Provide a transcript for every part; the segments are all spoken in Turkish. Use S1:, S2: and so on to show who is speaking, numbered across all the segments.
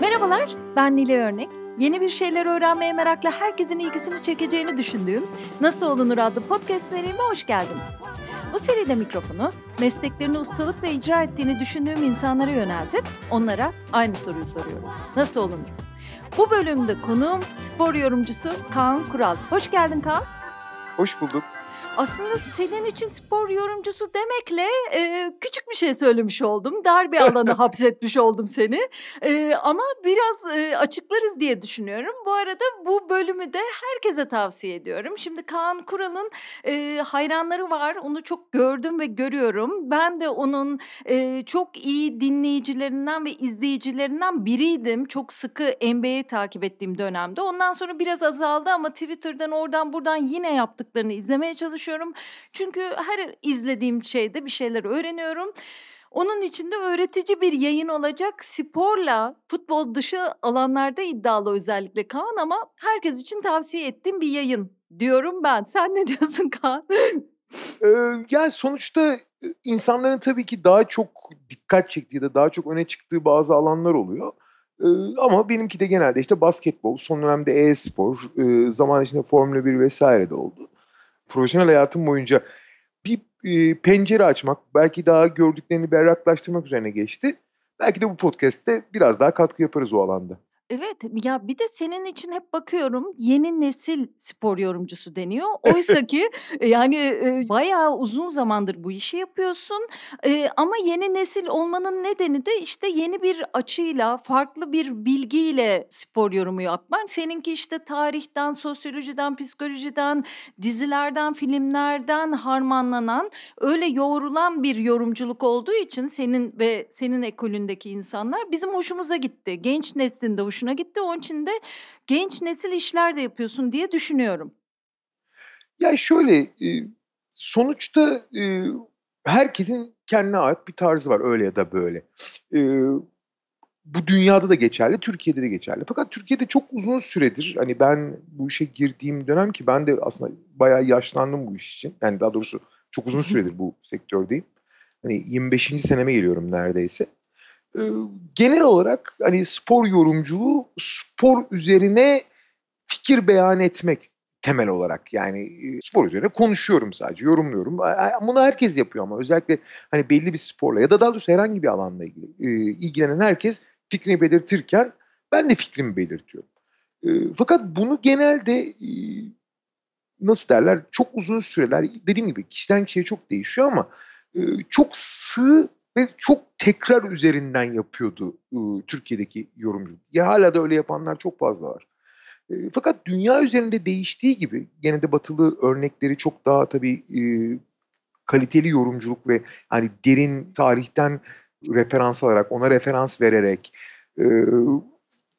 S1: Merhabalar, ben Nile Örnek. Yeni bir şeyler öğrenmeye merakla herkesin ilgisini çekeceğini düşündüğüm Nasıl Olunur adlı podcast serime hoş geldiniz. Bu seride mikrofonu mesleklerini ustalıkla icra ettiğini düşündüğüm insanlara yöneltip onlara aynı soruyu soruyorum. Nasıl olunur? Bu bölümde konuğum spor yorumcusu Kaan Kural. Hoş geldin Kaan. Hoş bulduk. Aslında senin için spor yorumcusu demekle e, küçük bir şey söylemiş oldum. Dar bir alana hapsetmiş oldum seni. E, ama biraz e, açıklarız diye düşünüyorum. Bu arada bu bölümü de herkese tavsiye ediyorum. Şimdi Kaan Kural'ın e, hayranları var. Onu çok gördüm ve görüyorum. Ben de onun e, çok iyi dinleyicilerinden ve izleyicilerinden biriydim. Çok sıkı NBA'yi takip ettiğim dönemde. Ondan sonra biraz azaldı ama Twitter'dan oradan buradan yine yaptıklarını izlemeye çalışıyorum çalışıyorum. Çünkü her izlediğim şeyde bir şeyler öğreniyorum. Onun içinde öğretici bir yayın olacak. Sporla futbol dışı alanlarda iddialı özellikle Kaan ama herkes için tavsiye ettiğim bir yayın diyorum ben. Sen ne diyorsun Kaan?
S2: yani sonuçta insanların tabii ki daha çok dikkat çektiği de daha çok öne çıktığı bazı alanlar oluyor. Ama benimki de genelde işte basketbol, son dönemde e-spor, zaman içinde Formula 1 vesaire de oldu profesyonel hayatım boyunca bir e, pencere açmak, belki daha gördüklerini berraklaştırmak üzerine geçti. Belki de bu podcast'te biraz daha katkı yaparız o alanda.
S1: Evet ya bir de senin için hep bakıyorum yeni nesil spor yorumcusu deniyor. Oysa ki e, yani e, bayağı uzun zamandır bu işi yapıyorsun. E, ama yeni nesil olmanın nedeni de işte yeni bir açıyla, farklı bir bilgiyle spor yorumu yapman. Seninki işte tarihten, sosyolojiden, psikolojiden, dizilerden, filmlerden harmanlanan, öyle yoğrulan bir yorumculuk olduğu için senin ve senin ekolündeki insanlar bizim hoşumuza gitti. Genç neslinde hoşuna hoşuna gitti. Onun için de genç nesil işler de yapıyorsun diye düşünüyorum.
S2: Ya şöyle e, sonuçta e, herkesin kendine ait bir tarzı var öyle ya da böyle. E, bu dünyada da geçerli, Türkiye'de de geçerli. Fakat Türkiye'de çok uzun süredir hani ben bu işe girdiğim dönem ki ben de aslında bayağı yaşlandım bu iş için. Yani daha doğrusu çok uzun süredir bu sektördeyim. Hani 25. seneme geliyorum neredeyse. Ee, genel olarak hani spor yorumculuğu spor üzerine fikir beyan etmek temel olarak yani e, spor üzerine konuşuyorum sadece yorumluyorum. Bunu herkes yapıyor ama özellikle hani belli bir sporla ya da daha doğrusu herhangi bir alanla ilgili e, ilgilenen herkes fikrini belirtirken ben de fikrimi belirtiyorum. E, fakat bunu genelde nasıl derler çok uzun süreler dediğim gibi kişiden kişiye çok değişiyor ama çok sığ ve çok tekrar üzerinden yapıyordu e, Türkiye'deki yorumculuk. Ya hala da öyle yapanlar çok fazla var. E, fakat dünya üzerinde değiştiği gibi gene de batılı örnekleri çok daha tabii e, kaliteli yorumculuk ve hani derin tarihten referans alarak, ona referans vererek, e,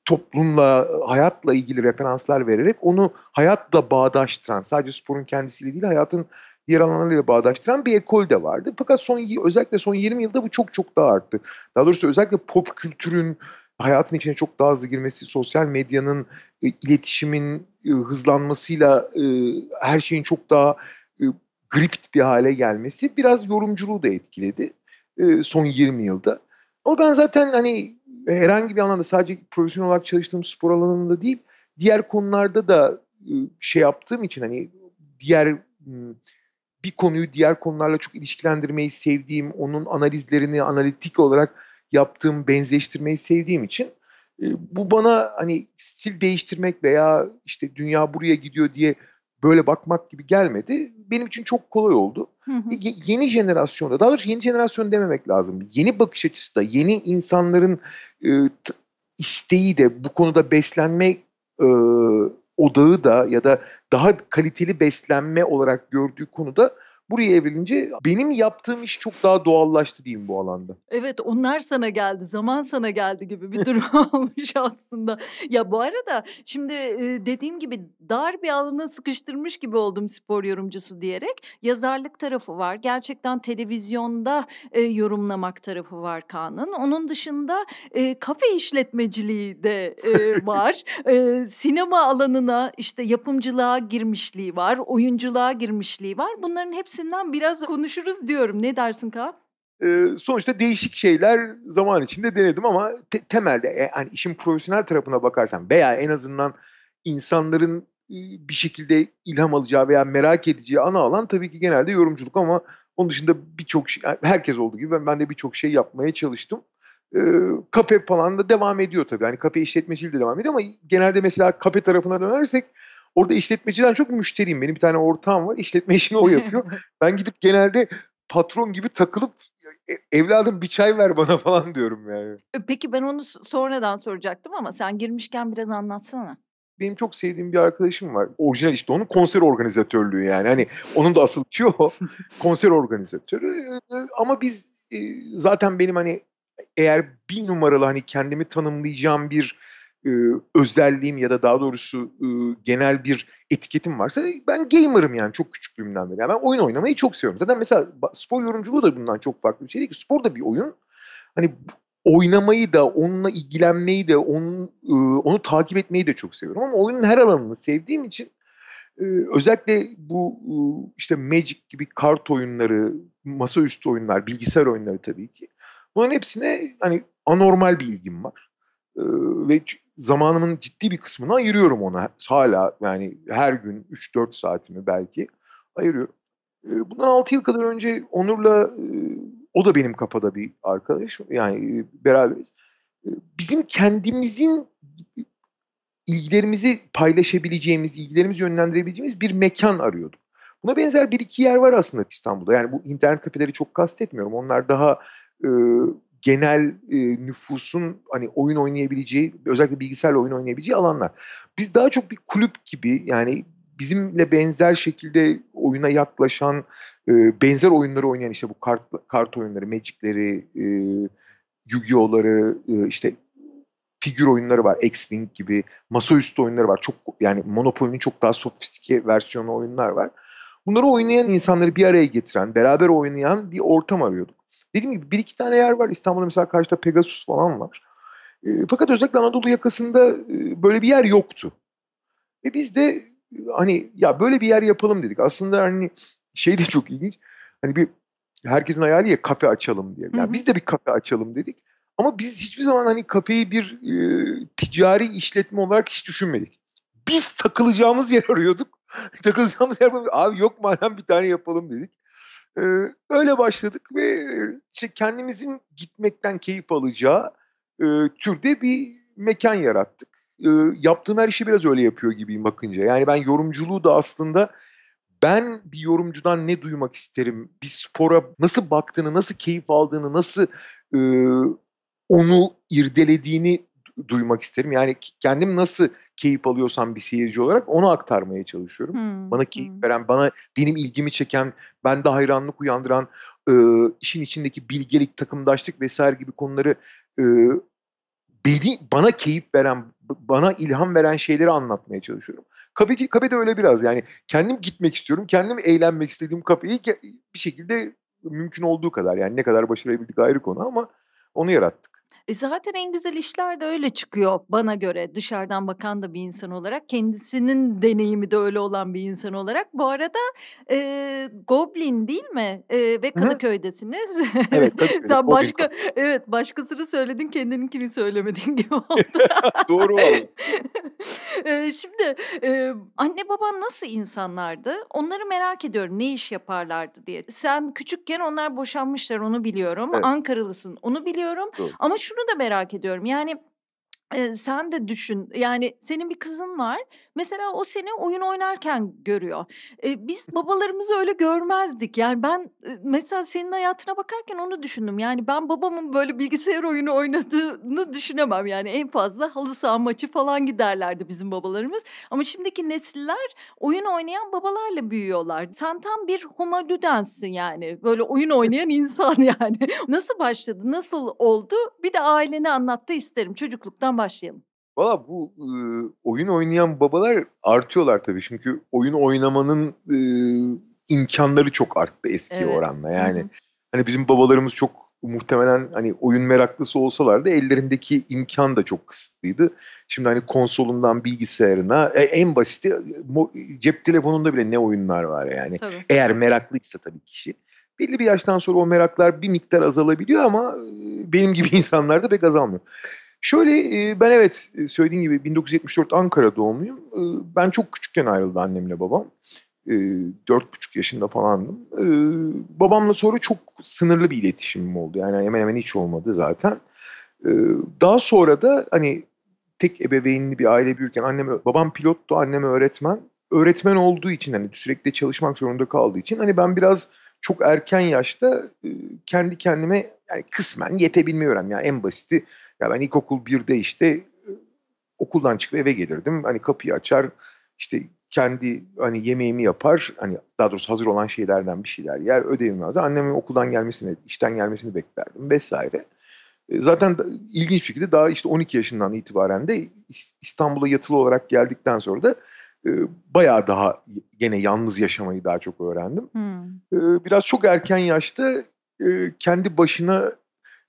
S2: toplumla, hayatla ilgili referanslar vererek onu hayatla bağdaştıran, sadece sporun kendisiyle değil hayatın alanlarıyla bağdaştıran bir ekol de vardı. Fakat son özellikle son 20 yılda bu çok çok daha arttı. Daha doğrusu özellikle pop kültürün hayatın içine çok daha hızlı girmesi, sosyal medyanın, e, iletişimin e, hızlanmasıyla e, her şeyin çok daha gript bir hale gelmesi biraz yorumculuğu da etkiledi son 20 yılda. Ama ben zaten hani herhangi bir anlamda sadece profesyonel olarak çalıştığım spor alanında değil, diğer konularda da şey yaptığım için hani diğer bir konuyu diğer konularla çok ilişkilendirmeyi sevdiğim, onun analizlerini analitik olarak yaptığım, benzeştirmeyi sevdiğim için e, bu bana hani stil değiştirmek veya işte dünya buraya gidiyor diye böyle bakmak gibi gelmedi. Benim için çok kolay oldu. Hı hı. yeni jenerasyonda, daha doğrusu yeni jenerasyon dememek lazım. Yeni bakış açısı da, yeni insanların e, isteği de bu konuda beslenme e, odağı da ya da daha kaliteli beslenme olarak gördüğü konuda Buraya evrilince benim yaptığım iş çok daha doğallaştı diyeyim bu alanda.
S1: Evet onlar sana geldi, zaman sana geldi gibi bir durum olmuş aslında. Ya bu arada şimdi e, dediğim gibi dar bir alana sıkıştırmış gibi oldum spor yorumcusu diyerek. Yazarlık tarafı var. Gerçekten televizyonda e, yorumlamak tarafı var Kaan'ın. Onun dışında e, kafe işletmeciliği de e, var. e, sinema alanına işte yapımcılığa girmişliği var, oyunculuğa girmişliği var. Bunların hepsi hepsinden biraz konuşuruz diyorum. Ne dersin Ka?
S2: Ee, sonuçta değişik şeyler zaman içinde denedim ama te- temelde e, hani işin profesyonel tarafına bakarsan veya en azından insanların bir şekilde ilham alacağı veya merak edeceği ana alan tabii ki genelde yorumculuk ama onun dışında birçok şey, herkes olduğu gibi ben, ben de birçok şey yapmaya çalıştım. E, kafe falan da devam ediyor tabii. Yani kafe işletmeciliği de devam ediyor ama genelde mesela kafe tarafına dönersek Orada işletmeciden çok müşteriyim. Benim bir tane ortağım var. İşletme işini o yapıyor. ben gidip genelde patron gibi takılıp e, evladım bir çay ver bana falan diyorum yani.
S1: E, peki ben onu sonradan soracaktım ama sen girmişken biraz anlatsana.
S2: Benim çok sevdiğim bir arkadaşım var. Orijinal işte onun konser organizatörlüğü yani. Hani onun da asıl ki o. konser organizatörü. Ama biz zaten benim hani eğer bir numaralı hani kendimi tanımlayacağım bir e, özelliğim ya da daha doğrusu e, genel bir etiketim varsa ben gamer'ım yani çok küçüklüğümden beri. Yani ben oyun oynamayı çok seviyorum. Zaten mesela spor yorumculuğu da bundan çok farklı bir şey değil ki. Spor da bir oyun. Hani oynamayı da, onunla ilgilenmeyi de, onu, e, onu takip etmeyi de çok seviyorum. Ama oyunun her alanını sevdiğim için e, özellikle bu e, işte Magic gibi kart oyunları, masaüstü oyunlar, bilgisayar oyunları tabii ki. Bunların hepsine hani anormal bir ilgim var. Ee, ve zamanımın ciddi bir kısmını ayırıyorum ona. Hala yani her gün 3-4 saatimi belki ayırıyorum. Ee, bundan 6 yıl kadar önce Onur'la e, o da benim kafada bir arkadaş yani e, beraberiz. Ee, bizim kendimizin ilgilerimizi paylaşabileceğimiz, ilgilerimizi yönlendirebileceğimiz bir mekan arıyordum. Buna benzer bir iki yer var aslında İstanbul'da. Yani bu internet kafeleri çok kastetmiyorum. Onlar daha e, genel e, nüfusun hani oyun oynayabileceği özellikle bilgisayarla oyun oynayabileceği alanlar. Biz daha çok bir kulüp gibi yani bizimle benzer şekilde oyuna yaklaşan e, benzer oyunları oynayan işte bu kart kart oyunları, Magic'leri, e, Yu-Gi-Oh'ları, e, işte figür oyunları var. X-Wing gibi masaüstü oyunları var. Çok yani Monopoly'nin çok daha sofistike versiyonu oyunlar var. Bunları oynayan insanları bir araya getiren, beraber oynayan bir ortam arıyorduk. Dediğim gibi bir iki tane yer var. İstanbul'da mesela karşıda Pegasus falan var. E, fakat özellikle Anadolu yakasında e, böyle bir yer yoktu. Ve biz de e, hani ya böyle bir yer yapalım dedik. Aslında hani şey de çok ilginç. Hani bir herkesin hayali ya kafe açalım diye. Yani hı hı. biz de bir kafe açalım dedik. Ama biz hiçbir zaman hani kafeyi bir e, ticari işletme olarak hiç düşünmedik. Biz takılacağımız yer arıyorduk. takılacağımız yer abi yok madem bir tane yapalım dedik. Ee, öyle başladık ve işte şey, kendimizin gitmekten keyif alacağı e, türde bir mekan yarattık. E, yaptığım her işi biraz öyle yapıyor gibiyim bakınca. Yani ben yorumculuğu da aslında ben bir yorumcudan ne duymak isterim, bir spora nasıl baktığını, nasıl keyif aldığını, nasıl e, onu irdelediğini duymak isterim. Yani kendim nasıl keyif alıyorsam bir seyirci olarak onu aktarmaya çalışıyorum. Hmm. Bana keyif hmm. veren, bana benim ilgimi çeken, bende hayranlık uyandıran, e, işin içindeki bilgelik, takımdaşlık vesaire gibi konuları e, beni bana keyif veren, bana ilham veren şeyleri anlatmaya çalışıyorum. Kafe, kafe de öyle biraz yani kendim gitmek istiyorum, kendim eğlenmek istediğim kafeyi bir şekilde mümkün olduğu kadar yani ne kadar başarabildik ayrı konu ama onu yarattık.
S1: E zaten en güzel işler de öyle çıkıyor bana göre dışarıdan bakan da bir insan olarak kendisinin deneyimi de öyle olan bir insan olarak. Bu arada e, Goblin değil mi? E, ve Kadıköy'desiniz. Evet. Kadıköy'de. Sen başka Goblin. evet başkasını söyledin kendininkini söylemedin gibi oldu. Doğru oldu. e, şimdi e, anne baban nasıl insanlardı? Onları merak ediyorum. Ne iş yaparlardı diye. Sen küçükken onlar boşanmışlar onu biliyorum. Evet. Ankaralısın onu biliyorum. Doğru. Ama şu şunu da merak ediyorum. Yani sen de düşün yani senin bir kızın var mesela o seni oyun oynarken görüyor e, biz babalarımızı öyle görmezdik yani ben mesela senin hayatına bakarken onu düşündüm yani ben babamın böyle bilgisayar oyunu oynadığını düşünemem yani en fazla halı saha maçı falan giderlerdi bizim babalarımız ama şimdiki nesiller oyun oynayan babalarla büyüyorlar sen tam bir homo ludensin yani böyle oyun oynayan insan yani nasıl başladı nasıl oldu bir de aileni anlattı isterim çocukluktan başladı başlayalım.
S2: Valla bu e, oyun oynayan babalar artıyorlar tabii. Çünkü oyun oynamanın e, imkanları çok arttı eski evet. oranla. Yani Hı-hı. hani bizim babalarımız çok muhtemelen hani oyun meraklısı olsalar da ellerindeki imkan da çok kısıtlıydı. Şimdi hani konsolundan bilgisayarına e, en basiti cep telefonunda bile ne oyunlar var yani. Tabii. Eğer meraklıysa tabii kişi. Belli bir yaştan sonra o meraklar bir miktar azalabiliyor ama benim gibi insanlarda pek azalmıyor. Şöyle e, ben evet e, söylediğim gibi 1974 Ankara doğumluyum. E, ben çok küçükken ayrıldı annemle babam. Dört buçuk yaşında falandım. babamla sonra çok sınırlı bir iletişimim oldu. Yani hemen hemen hiç olmadı zaten. daha sonra da hani tek ebeveynli bir aile büyürken annem, babam pilottu, annem öğretmen. Öğretmen olduğu için hani sürekli çalışmak zorunda kaldığı için hani ben biraz çok erken yaşta kendi kendime yani kısmen yetebilmiyorum öğrendim. Yani en basiti ya ben ilkokul 1'de işte e, okuldan çıkıp eve gelirdim. Hani kapıyı açar işte kendi hani yemeğimi yapar. Hani daha doğrusu hazır olan şeylerden bir şeyler yer. Ödevimi vardı. Annemin okuldan gelmesini, işten gelmesini beklerdim vesaire. E, zaten ilginç bir şekilde daha işte 12 yaşından itibaren de İstanbul'a yatılı olarak geldikten sonra da e, bayağı daha gene yalnız yaşamayı daha çok öğrendim. Hmm. Biraz çok erken yaşta kendi başına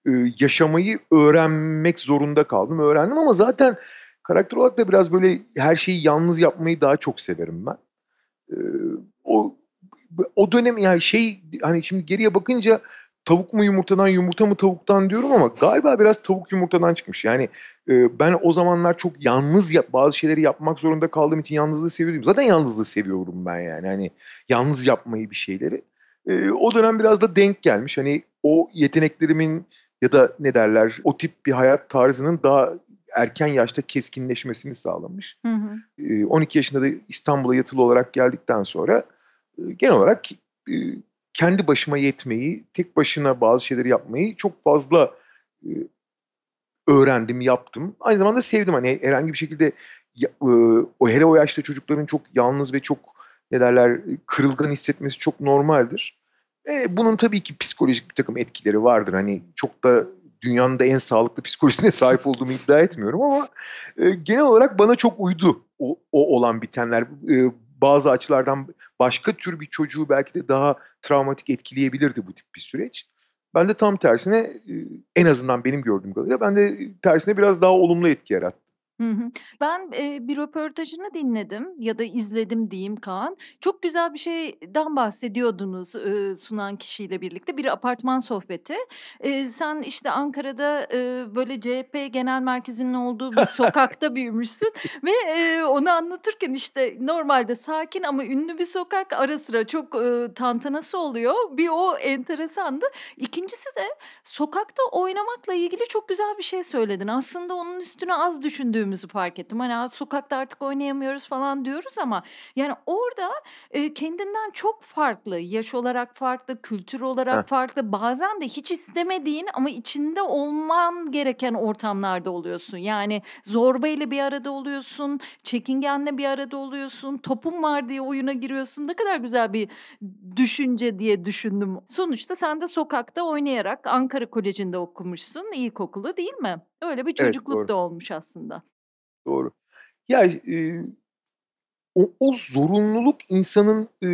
S2: e, yaşamayı öğrenmek zorunda kaldım. Öğrendim ama zaten karakter olarak da biraz böyle her şeyi yalnız yapmayı daha çok severim ben. E, o o dönem yani şey hani şimdi geriye bakınca tavuk mu yumurtadan yumurta mı tavuktan diyorum ama galiba biraz tavuk yumurtadan çıkmış. Yani e, ben o zamanlar çok yalnız yap, bazı şeyleri yapmak zorunda kaldığım için yalnızlığı seviyordum. Zaten yalnızlığı seviyorum ben yani. Hani yalnız yapmayı bir şeyleri. E, o dönem biraz da denk gelmiş. Hani o yeteneklerimin ya da ne derler o tip bir hayat tarzının daha erken yaşta keskinleşmesini sağlamış. Hı hı. 12 yaşında da İstanbul'a yatılı olarak geldikten sonra genel olarak kendi başıma yetmeyi, tek başına bazı şeyleri yapmayı çok fazla öğrendim, yaptım. Aynı zamanda sevdim. Hani herhangi bir şekilde o hele o yaşta çocukların çok yalnız ve çok ne derler kırılgan hissetmesi çok normaldir. E, bunun tabii ki psikolojik bir takım etkileri vardır. Hani çok da dünyanın da en sağlıklı psikolojisine sahip olduğumu iddia etmiyorum ama e, genel olarak bana çok uydu o, o olan bitenler. E, bazı açılardan başka tür bir çocuğu belki de daha travmatik etkileyebilirdi bu tip bir süreç. Ben de tam tersine e, en azından benim gördüğüm kadarıyla ben de tersine biraz daha olumlu etki yarattı.
S1: Ben, eee, bir röportajını dinledim ya da izledim diyeyim Kaan. Çok güzel bir şeyden bahsediyordunuz, eee, sunan kişiyle birlikte. Bir apartman sohbeti. Eee, sen, işte, Ankara'da, eee, böyle CHP genel merkezinin olduğu bir sokakta büyümüşsün ve, eee, onu anlatırken, işte, normalde sakin ama ünlü bir sokak, ara sıra çok, eee, tantanası oluyor. Bir o enteresandı. İkincisi de sokakta oynamakla ilgili çok güzel bir şey söyledin. Aslında onun üstüne az düşündüğüm döndüğümüzü fark ettim. Hani sokakta artık oynayamıyoruz falan diyoruz ama yani orada e, kendinden çok farklı, yaş olarak farklı, kültür olarak Heh. farklı. Bazen de hiç istemediğin ama içinde olman gereken ortamlarda oluyorsun. Yani zorba ile bir arada oluyorsun, çekingenle bir arada oluyorsun, topun var diye oyuna giriyorsun. Ne kadar güzel bir düşünce diye düşündüm. Sonuçta sen de sokakta oynayarak Ankara Koleji'nde okumuşsun ilkokulu değil mi? Öyle bir çocukluk evet, da olmuş aslında.
S2: Doğru. Ya e, o, o zorunluluk insanın e,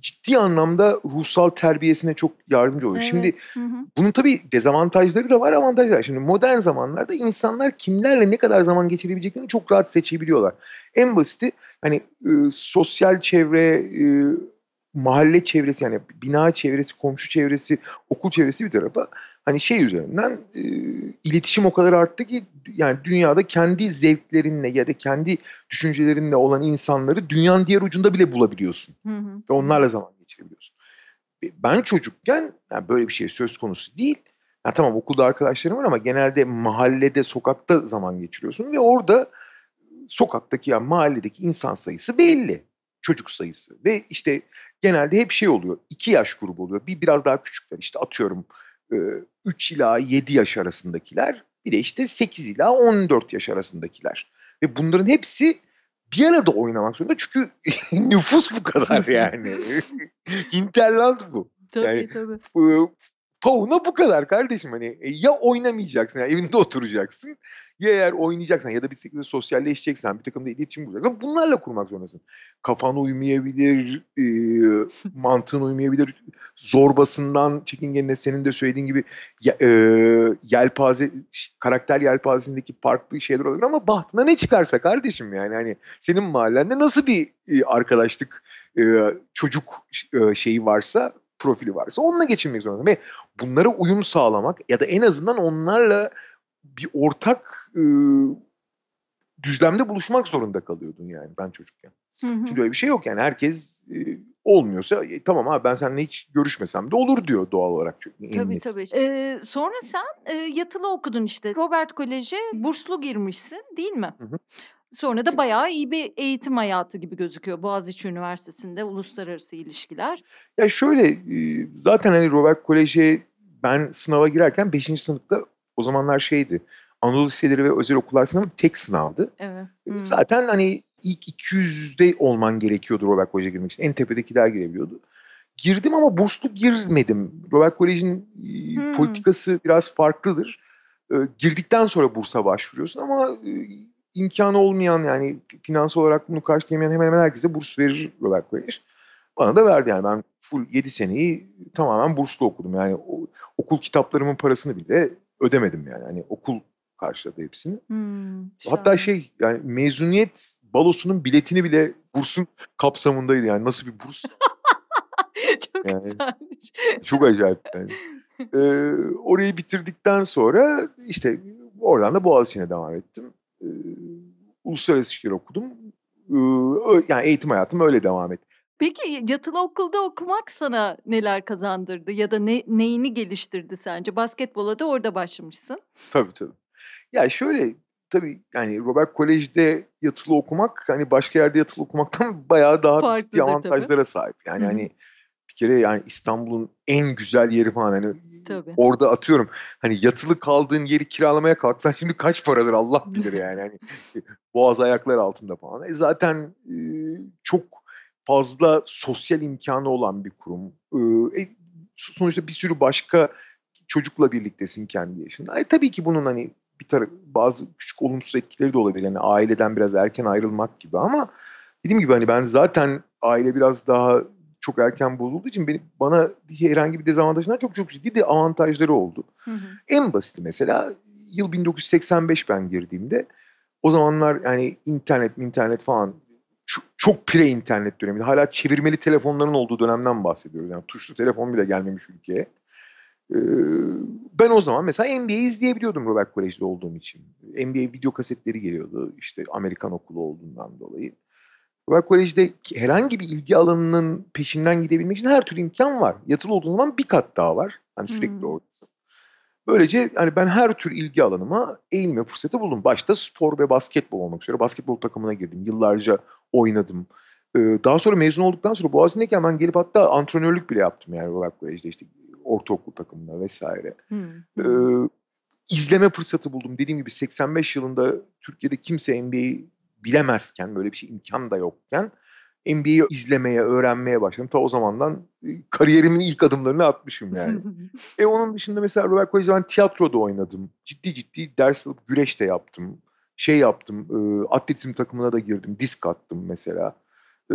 S2: ciddi anlamda ruhsal terbiyesine çok yardımcı oluyor. Evet. Şimdi hı hı. bunun tabii dezavantajları da var, avantajları Şimdi modern zamanlarda insanlar kimlerle ne kadar zaman geçirebileceklerini çok rahat seçebiliyorlar. En basiti hani e, sosyal çevre, e, mahalle çevresi yani bina çevresi, komşu çevresi, okul çevresi bir tarafa hani şey üzerinden e, iletişim o kadar arttı ki yani dünyada kendi zevklerinle ya da kendi düşüncelerinle olan insanları dünyanın diğer ucunda bile bulabiliyorsun. Hı hı. Ve onlarla zaman geçirebiliyorsun. E, ben çocukken yani böyle bir şey söz konusu değil. Ya tamam okulda arkadaşlarım var ama genelde mahallede, sokakta zaman geçiriyorsun ve orada sokaktaki yani mahalledeki insan sayısı belli. Çocuk sayısı ve işte genelde hep şey oluyor. iki yaş grubu oluyor. Bir biraz daha küçükler işte atıyorum 3 ee, ila 7 yaş arasındakiler bir de işte 8 ila 14 yaş arasındakiler. Ve bunların hepsi bir arada oynamak zorunda çünkü nüfus bu kadar yani. Hinterland bu. Tabii yani, tabii. Pavuna bu kadar kardeşim hani e, ya oynamayacaksın yani evinde oturacaksın ya eğer oynayacaksan ya da bir şekilde sosyalleşeceksen bir takımda iletişim kuracaksın bunlarla kurmak zorundasın. Kafan uymayabilir, e, mantığın uymayabilir, zorbasından çekingenine senin de söylediğin gibi e, yelpaze, karakter yelpazesindeki farklı şeyler olabilir ama bahtına ne çıkarsa kardeşim yani hani senin mahallende nasıl bir e, arkadaşlık e, çocuk e, şeyi varsa profili varsa onunla geçinmek zorunda. Ve bunlara uyum sağlamak ya da en azından onlarla bir ortak e, düzlemde buluşmak zorunda kalıyordun yani ben çocukken. Hı hı. Şimdi öyle bir şey yok yani herkes e, olmuyorsa e, tamam abi ben seninle hiç görüşmesem de olur diyor doğal olarak. Çünkü tabii nesil.
S1: tabii. Ee, sonra sen e, yatılı okudun işte Robert Kolej'e burslu girmişsin değil mi? Hı hı. Sonra da bayağı iyi bir eğitim hayatı gibi gözüküyor Boğaziçi Üniversitesi'nde uluslararası ilişkiler.
S2: Ya şöyle zaten hani Robert Kolej'e ben sınava girerken 5. sınıfta o zamanlar şeydi. Anadolu liseleri ve özel okullar sınavı tek sınavdı. Evet. Hmm. Zaten hani ilk 200'de olman gerekiyordu Robert Kolej'e girmek için. En tepedekiler girebiliyordu. Girdim ama burslu girmedim. Robert Kolej'in hmm. politikası biraz farklıdır. Girdikten sonra bursa başvuruyorsun ama imkanı olmayan yani finansal olarak bunu karşılayamayan hemen hemen herkese burs verir Robert Graves. Bana da verdi yani ben full 7 seneyi tamamen burslu okudum. Yani o, okul kitaplarımın parasını bile ödemedim yani. Hani okul karşıladı hepsini. Hmm, Hatta şey yani mezuniyet balosunun biletini bile bursun kapsamındaydı yani nasıl bir burs. çok yani,
S3: güzelmiş. Çok acayip
S2: yani. Ee, orayı bitirdikten sonra işte oradan da Boğaziçi'ne devam ettim. Ee, uluslararası işler okudum. E, yani eğitim hayatım öyle devam etti.
S1: Peki yatılı okulda okumak sana neler kazandırdı ya da ne, neyini geliştirdi sence? Basketbola da orada başlamışsın.
S2: Tabii tabii. Ya şöyle tabii yani Robert Kolej'de yatılı okumak hani başka yerde yatılı okumaktan bayağı daha Farklıdır, avantajlara tabii. sahip. Yani Hı-hı. hani bir kere yani İstanbul'un en güzel yeri falan hani Tabii. orada atıyorum hani yatılı kaldığın yeri kiralamaya kalksan şimdi kaç paradır Allah bilir yani hani e, boğaz ayaklar altında falan. E zaten e, çok fazla sosyal imkanı olan bir kurum. E, e sonuçta bir sürü başka çocukla birliktesin kendi yaşında. E, tabii ki bunun hani bir taraf bazı küçük olumsuz etkileri de olabilir. Yani aileden biraz erken ayrılmak gibi ama dediğim gibi hani ben zaten aile biraz daha çok erken bozulduğu için benim, bana herhangi bir dezavantajından çok çok ciddi de avantajları oldu. Hı hı. En basit mesela yıl 1985 ben girdiğimde o zamanlar yani internet internet falan çok, çok pre internet döneminde hala çevirmeli telefonların olduğu dönemden bahsediyoruz. Yani tuşlu telefon bile gelmemiş ülkeye. Ee, ben o zaman mesela NBA izleyebiliyordum Robert Kolej'de olduğum için. NBA video kasetleri geliyordu işte Amerikan okulu olduğundan dolayı. Robert Kolej'de herhangi bir ilgi alanının peşinden gidebilmek için her türlü imkan var. Yatılı olduğun zaman bir kat daha var. Hani sürekli hmm. oradasın. Böylece hani ben her tür ilgi alanıma eğilme fırsatı buldum. Başta spor ve basketbol olmak üzere basketbol takımına girdim. Yıllarca oynadım. Ee, daha sonra mezun olduktan sonra Boğaziçi'ndeyken ben gelip hatta antrenörlük bile yaptım yani Robert Kolej'de işte ortaokul takımına vesaire. Hmm. Ee, izleme fırsatı buldum. Dediğim gibi 85 yılında Türkiye'de kimse NBA bilemezken, böyle bir şey imkan da yokken NBA'yi izlemeye, öğrenmeye başladım. Ta o zamandan e, kariyerimin ilk adımlarını atmışım yani. e onun dışında mesela Robert Koiz'e ben tiyatroda oynadım. Ciddi ciddi ders alıp güreş de yaptım. Şey yaptım, e, atletizm takımına da girdim. Disk attım mesela. E,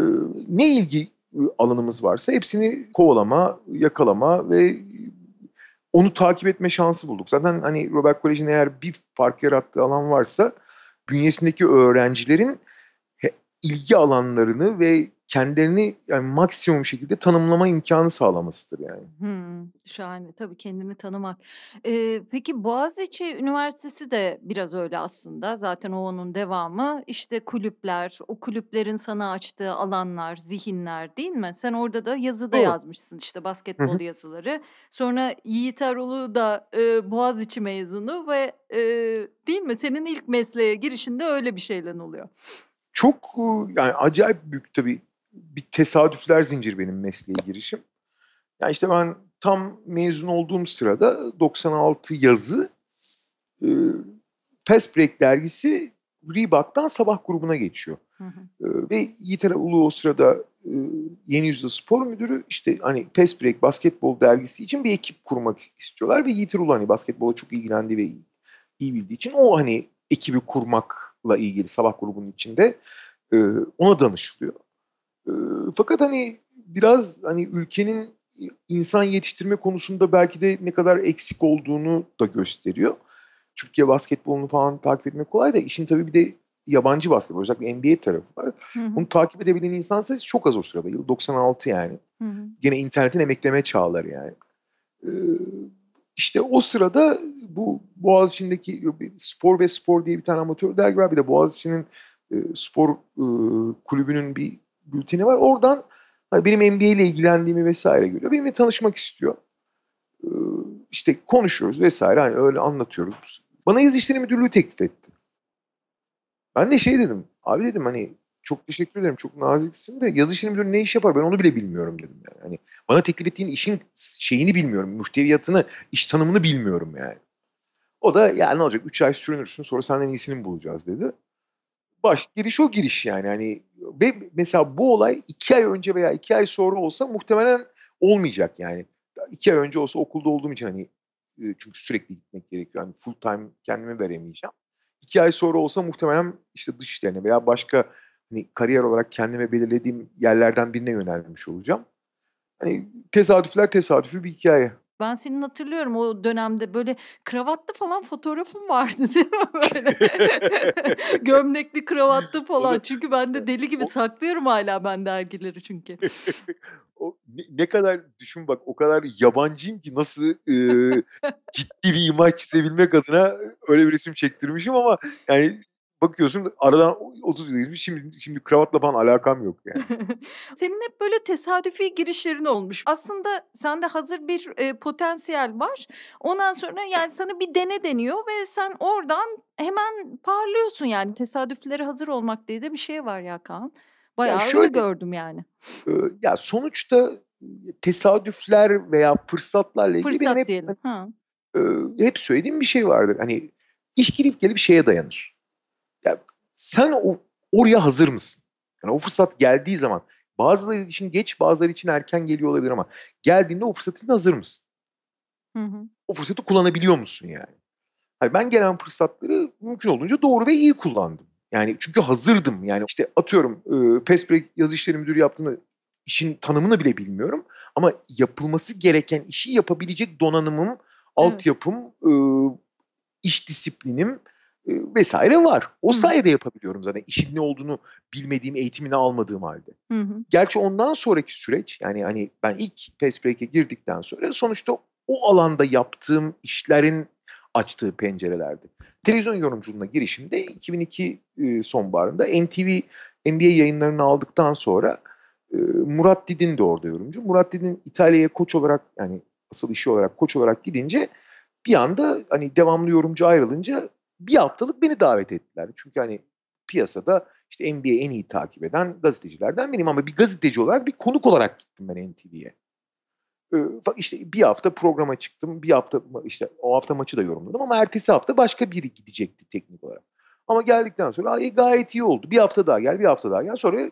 S2: ne ilgi e, alanımız varsa hepsini kovalama, yakalama ve e, onu takip etme şansı bulduk. Zaten hani Robert Kolej'in eğer bir fark yarattığı alan varsa bünyesindeki öğrencilerin ilgi alanlarını ve kendilerini yani maksimum şekilde tanımlama imkanı sağlamasıdır yani.
S3: Hmm,
S1: şahane tabii kendini tanımak. Ee, peki Boğaziçi Üniversitesi de biraz öyle aslında zaten o onun devamı işte kulüpler o kulüplerin sana açtığı alanlar zihinler değil mi? Sen orada da yazı da yazmışsın işte basketbol yazıları sonra Yiğit Erol'u da e, Boğaziçi mezunu ve e, değil mi senin ilk mesleğe girişinde öyle bir şeyler oluyor
S2: çok e, yani acayip büyük tabii bir tesadüfler zincir benim mesleğe girişim. Yani işte ben tam mezun olduğum sırada 96 yazı e, Fast Break dergisi Reebok'tan sabah grubuna geçiyor. Hı hı. E, ve Yiğit Ulu o sırada e, Yeni Yüzyıl Spor Müdürü işte hani Fast Break basketbol dergisi için bir ekip kurmak istiyorlar ve Yiğit Ulu hani basketbola çok ilgilendi ve iyi, iyi bildiği için o hani ekibi kurmak ilgili sabah grubunun içinde e, ona danışılıyor. E, fakat hani biraz hani ülkenin insan yetiştirme konusunda belki de ne kadar eksik olduğunu da gösteriyor. Türkiye basketbolunu falan takip etmek kolay da işin tabii bir de yabancı basketbol özellikle NBA tarafı var. Hı hı. Bunu takip edebilen insan sayısı çok az o sırada. Yıl 96 yani. Hı hı. Gene internetin emekleme çağları yani. Ee, işte o sırada bu Boğaz içindeki Spor ve Spor diye bir tane amatör dergi var. Bir de Boğaz içinin e, spor e, kulübünün bir bülteni var. Oradan hani benim NBA ile ilgilendiğimi vesaire görüyor. Benimle tanışmak istiyor. E, işte konuşuyoruz vesaire. Hani öyle anlatıyoruz. Bana yaz işleri müdürlüğü teklif etti. Ben de şey dedim. Abi dedim hani çok teşekkür ederim çok naziksin de yazı işini müdürü ne iş yapar ben onu bile bilmiyorum dedim yani. Hani bana teklif ettiğin işin şeyini bilmiyorum, müşteriyatını, iş tanımını bilmiyorum yani. O da yani ne olacak 3 ay sürünürsün sonra senden iyisini bulacağız dedi. Baş giriş o giriş yani hani ve mesela bu olay 2 ay önce veya 2 ay sonra olsa muhtemelen olmayacak yani. 2 ay önce olsa okulda olduğum için hani e, çünkü sürekli gitmek gerekiyor. Hani full time kendime veremeyeceğim. İki ay sonra olsa muhtemelen işte dış işlerine veya başka hani kariyer olarak kendime belirlediğim yerlerden birine yönelmiş olacağım. Hani tesadüfler tesadüfi bir hikaye.
S1: Ben senin hatırlıyorum o dönemde böyle kravatlı falan fotoğrafım vardı değil mi böyle? Gömlekli kravatlı falan. Çünkü ben de deli gibi saklıyorum hala ben dergileri çünkü.
S2: o, ne, ne kadar düşün bak o kadar yabancıyım ki nasıl e, ciddi bir imaj çizebilmek adına öyle bir resim çektirmişim ama yani bakıyorsun aradan 30 yıl geçmiş şimdi, şimdi kravatla falan alakam yok yani.
S1: Senin hep böyle tesadüfi girişlerin olmuş. Aslında sende hazır bir e, potansiyel var. Ondan sonra yani sana bir dene deniyor ve sen oradan hemen parlıyorsun yani. Tesadüflere hazır olmak diye de bir şey var ya Kaan. Bayağı ya şöyle, gördüm yani.
S2: E, ya sonuçta tesadüfler veya fırsatlarla ilgili
S3: Fırsat hep, diyelim. Ha.
S2: E, hep söylediğim bir şey vardır. Hani iş girip gelip şeye dayanır yani sen o, oraya hazır mısın? Yani o fırsat geldiği zaman bazıları için geç bazıları için erken geliyor olabilir ama geldiğinde o fırsatın hazır mısın? Hı hı. O fırsatı kullanabiliyor musun yani? Hani ben gelen fırsatları mümkün olduğunca doğru ve iyi kullandım. Yani çünkü hazırdım. Yani işte atıyorum e, Pesbre yazı işleri müdürü yaptığını işin tanımını bile bilmiyorum. Ama yapılması gereken işi yapabilecek donanımım, evet. altyapım, e, iş disiplinim, vesaire var. O Hı. sayede yapabiliyorum zaten. işin ne olduğunu bilmediğim, eğitimini almadığım halde. Hı hı. Gerçi ondan sonraki süreç yani hani ben ilk fast break'e girdikten sonra sonuçta o alanda yaptığım işlerin açtığı pencerelerdi. Televizyon yorumculuğuna girişimde 2002 sonbaharında NTV NBA yayınlarını aldıktan sonra Murat Didin de orada yorumcu. Murat Didin İtalya'ya koç olarak yani asıl işi olarak koç olarak gidince bir anda hani devamlı yorumcu ayrılınca bir haftalık beni davet ettiler. Çünkü hani piyasada işte NBA en iyi takip eden gazetecilerden benim ama bir gazeteci olarak bir konuk olarak gittim ben NTV'ye. Ee, işte bir hafta programa çıktım. Bir hafta işte o hafta maçı da yorumladım ama ertesi hafta başka biri gidecekti teknik olarak. Ama geldikten sonra e, gayet iyi oldu. Bir hafta daha gel, bir hafta daha gel. Sonra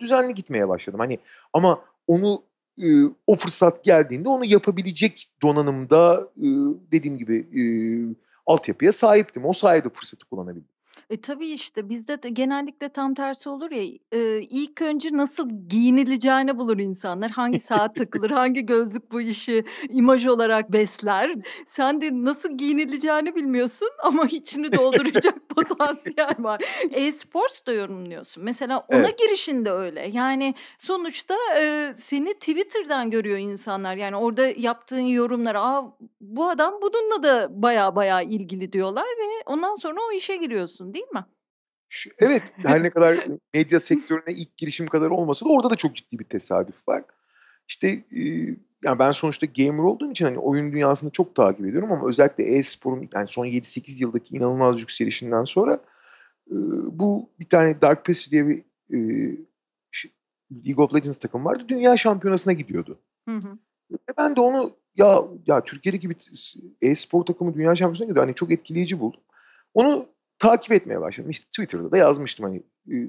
S2: düzenli gitmeye başladım. Hani ama onu e, o fırsat geldiğinde onu yapabilecek donanımda e, dediğim gibi e, altyapıya sahiptim. O sayede fırsatı kullanabildim.
S1: E, tabii işte bizde de genellikle tam tersi olur ya e, ilk önce nasıl giyinileceğini bulur insanlar. Hangi saat takılır, hangi gözlük bu işi imaj olarak besler. Sen de nasıl giyinileceğini bilmiyorsun ama içini dolduracak potansiyel var. E-sports da yorumluyorsun. Mesela ona evet. girişin de öyle. Yani sonuçta e, seni Twitter'dan görüyor insanlar. Yani orada yaptığın yorumlar Aa, bu adam bununla da baya baya ilgili diyorlar ve Ondan sonra o işe giriyorsun değil mi?
S2: evet her ne kadar e, medya sektörüne ilk girişim kadar olmasa da orada da çok ciddi bir tesadüf var. İşte e, yani ben sonuçta gamer olduğum için hani oyun dünyasını çok takip ediyorum ama özellikle e-sporun yani son 7-8 yıldaki inanılmaz yükselişinden sonra e, bu bir tane Dark Passage diye bir e, League of Legends takım vardı. Dünya şampiyonasına gidiyordu. Hı hı. ben de onu ya ya Türkiye'deki bir e-spor takımı dünya şampiyonasına gidiyor. Hani çok etkileyici buldum. Onu takip etmeye başladım. İşte Twitter'da da yazmıştım hani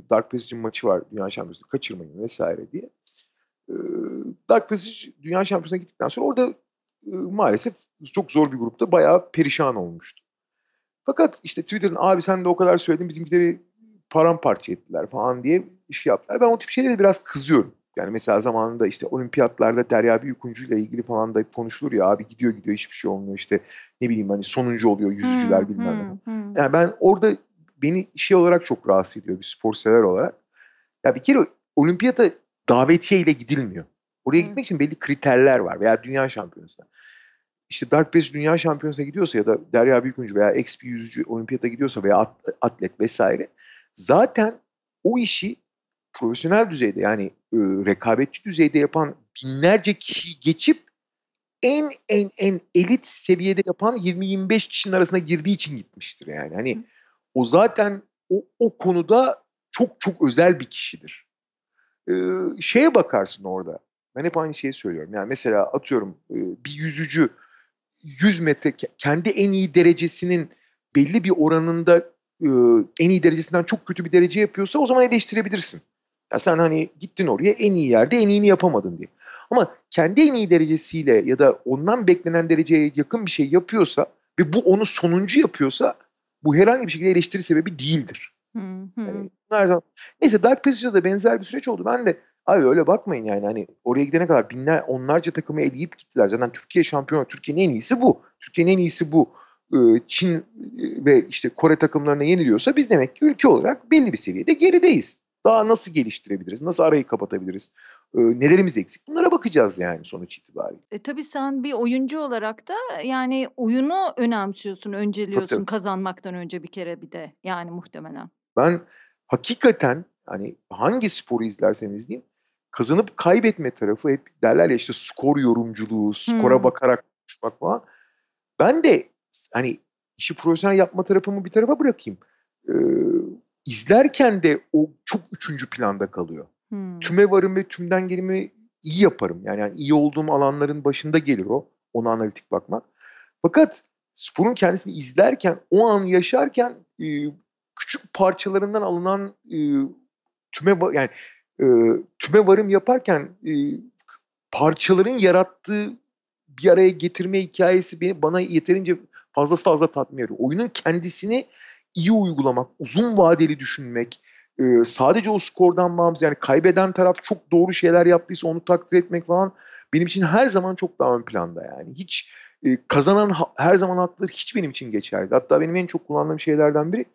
S2: Dark Passage'in maçı var Dünya Şampiyonası'nı kaçırmayın vesaire diye. Dark Passage Dünya Şampiyonası'na gittikten sonra orada maalesef çok zor bir grupta bayağı perişan olmuştu. Fakat işte Twitter'ın abi sen de o kadar söyledin bizimkileri paramparça ettiler falan diye iş yaptılar. Ben o tip şeylere biraz kızıyorum. Yani mesela zamanında işte olimpiyatlarda Derya Büyükuncu ile ilgili falan da konuşulur ya abi gidiyor gidiyor hiçbir şey olmuyor işte ne bileyim hani sonuncu oluyor yüzücüler hmm, bilmem ne. Hmm, hmm. Yani ben orada beni şey olarak çok rahatsız ediyor bir spor sever olarak. Ya bir kere olimpiyata davetiye ile gidilmiyor. Oraya hmm. gitmek için belli kriterler var veya dünya şampiyonasına. İşte Dark Base dünya şampiyonasına gidiyorsa ya da Derya Büyükuncu veya XP yüzücü olimpiyata gidiyorsa veya atlet vesaire zaten o işi profesyonel düzeyde yani e, rekabetçi düzeyde yapan binlerce kişi geçip en en en elit seviyede yapan 20-25 kişinin arasına girdiği için gitmiştir yani. Hani o zaten o, o konuda çok çok özel bir kişidir. Ee, şeye bakarsın orada. Ben hep aynı şeyi söylüyorum. Yani mesela atıyorum e, bir yüzücü 100 metre kendi en iyi derecesinin belli bir oranında e, en iyi derecesinden çok kötü bir derece yapıyorsa o zaman eleştirebilirsin. Ya sen hani gittin oraya en iyi yerde en iyini yapamadın diye. Ama kendi en iyi derecesiyle ya da ondan beklenen dereceye yakın bir şey yapıyorsa ve bu onu sonuncu yapıyorsa bu herhangi bir şekilde eleştiri sebebi değildir. Hı hı. Yani Neyse Dark Passage'da da benzer bir süreç oldu. Ben de abi öyle bakmayın yani hani oraya gidene kadar binler onlarca takımı eleyip gittiler. Zaten Türkiye şampiyonu Türkiye'nin en iyisi bu. Türkiye'nin en iyisi bu. Çin ve işte Kore takımlarına yeniliyorsa biz demek ki ülke olarak belli bir seviyede gerideyiz. Daha nasıl geliştirebiliriz? Nasıl arayı kapatabiliriz? E, nelerimiz eksik? Bunlara bakacağız yani sonuç itibariyle.
S1: E, tabii sen bir oyuncu olarak da yani oyunu önemsiyorsun, önceliyorsun tabii, kazanmaktan önce bir kere bir de yani muhtemelen.
S2: Ben hakikaten hani hangi sporu izlerseniz diyeyim, kazanıp kaybetme tarafı hep derler ya işte skor yorumculuğu, skora hmm. bakarak konuşmak falan. Ben de hani işi profesyonel yapma tarafımı bir tarafa bırakayım. Ee, izlerken de o çok üçüncü planda kalıyor. Hmm. Tüme varım ve tümden gelimi iyi yaparım. Yani, yani iyi olduğum alanların başında gelir o. Ona analitik bakmak. Fakat sporun kendisini izlerken, o an yaşarken e, küçük parçalarından alınan e, tüme yani e, tüme varım yaparken e, parçaların yarattığı bir araya getirme hikayesi beni, bana yeterince fazla fazla tatmin ediyor. Oyunun kendisini iyi uygulamak, uzun vadeli düşünmek, e, sadece o skordan bağımsız yani kaybeden taraf çok doğru şeyler yaptıysa onu takdir etmek falan benim için her zaman çok daha ön planda yani. Hiç e, kazanan ha, her zaman haklıdır hiç benim için geçerli. Hatta benim en çok kullandığım şeylerden biri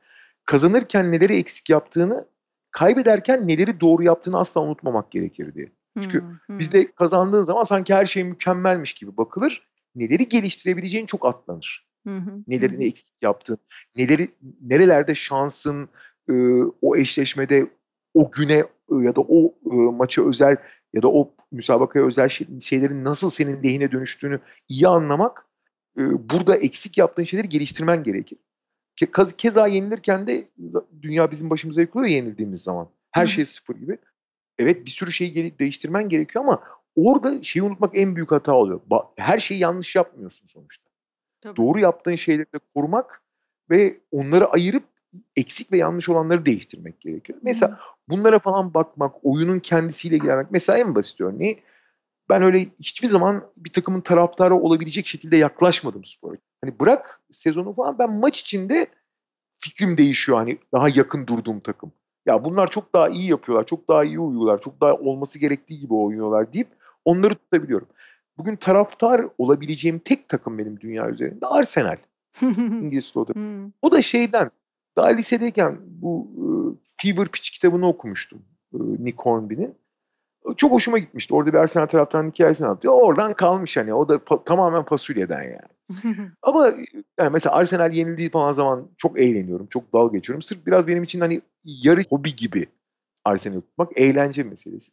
S2: kazanırken neleri eksik yaptığını, kaybederken neleri doğru yaptığını asla unutmamak gerekirdi. Çünkü hmm, hmm. bizde kazandığın zaman sanki her şey mükemmelmiş gibi bakılır. Neleri geliştirebileceğin çok atlanır.
S3: Hı hı. Nelerini
S2: eksik yaptın? Neleri nerelerde şansın e, o eşleşmede o güne e, ya da o e, maça özel ya da o müsabakaya özel şey, şeylerin nasıl senin lehine dönüştüğünü iyi anlamak e, burada eksik yaptığın şeyleri geliştirmen gerekir. Ke, keza yenilirken de dünya bizim başımıza yıkılıyor yenildiğimiz zaman. Her hı. şey sıfır gibi. Evet bir sürü şeyi değiştirmen gerekiyor ama orada şeyi unutmak en büyük hata oluyor. Her şeyi yanlış yapmıyorsun sonuçta. Tabii. Doğru yaptığın şeyleri de korumak ve onları ayırıp eksik ve yanlış olanları değiştirmek gerekiyor. Mesela hmm. bunlara falan bakmak, oyunun kendisiyle ilgilenmek. Mesela en basit örneği ben öyle hiçbir zaman bir takımın taraftarı olabilecek şekilde yaklaşmadım spora. Hani bırak sezonu falan ben maç içinde fikrim değişiyor hani daha yakın durduğum takım. Ya bunlar çok daha iyi yapıyorlar, çok daha iyi uyuyorlar, çok daha olması gerektiği gibi oynuyorlar deyip onları tutabiliyorum. Bugün taraftar olabileceğim tek takım benim dünya üzerinde Arsenal. İngiliz futbolu. Hmm. o da şeyden daha lisedeyken bu e, Fever Pitch kitabını okumuştum. E, Nick Hornby'nin. E, çok hoşuma gitmişti. Orada bir Arsenal taraftarının hikayesini anlatıyor. Oradan kalmış hani. O da fa- tamamen fasulyeden
S3: yani.
S2: Ama e, yani mesela Arsenal yenildiği falan zaman çok eğleniyorum. Çok dal geçiyorum. Sırf biraz benim için hani yarı hobi gibi Arsenal tutmak. Eğlence meselesi.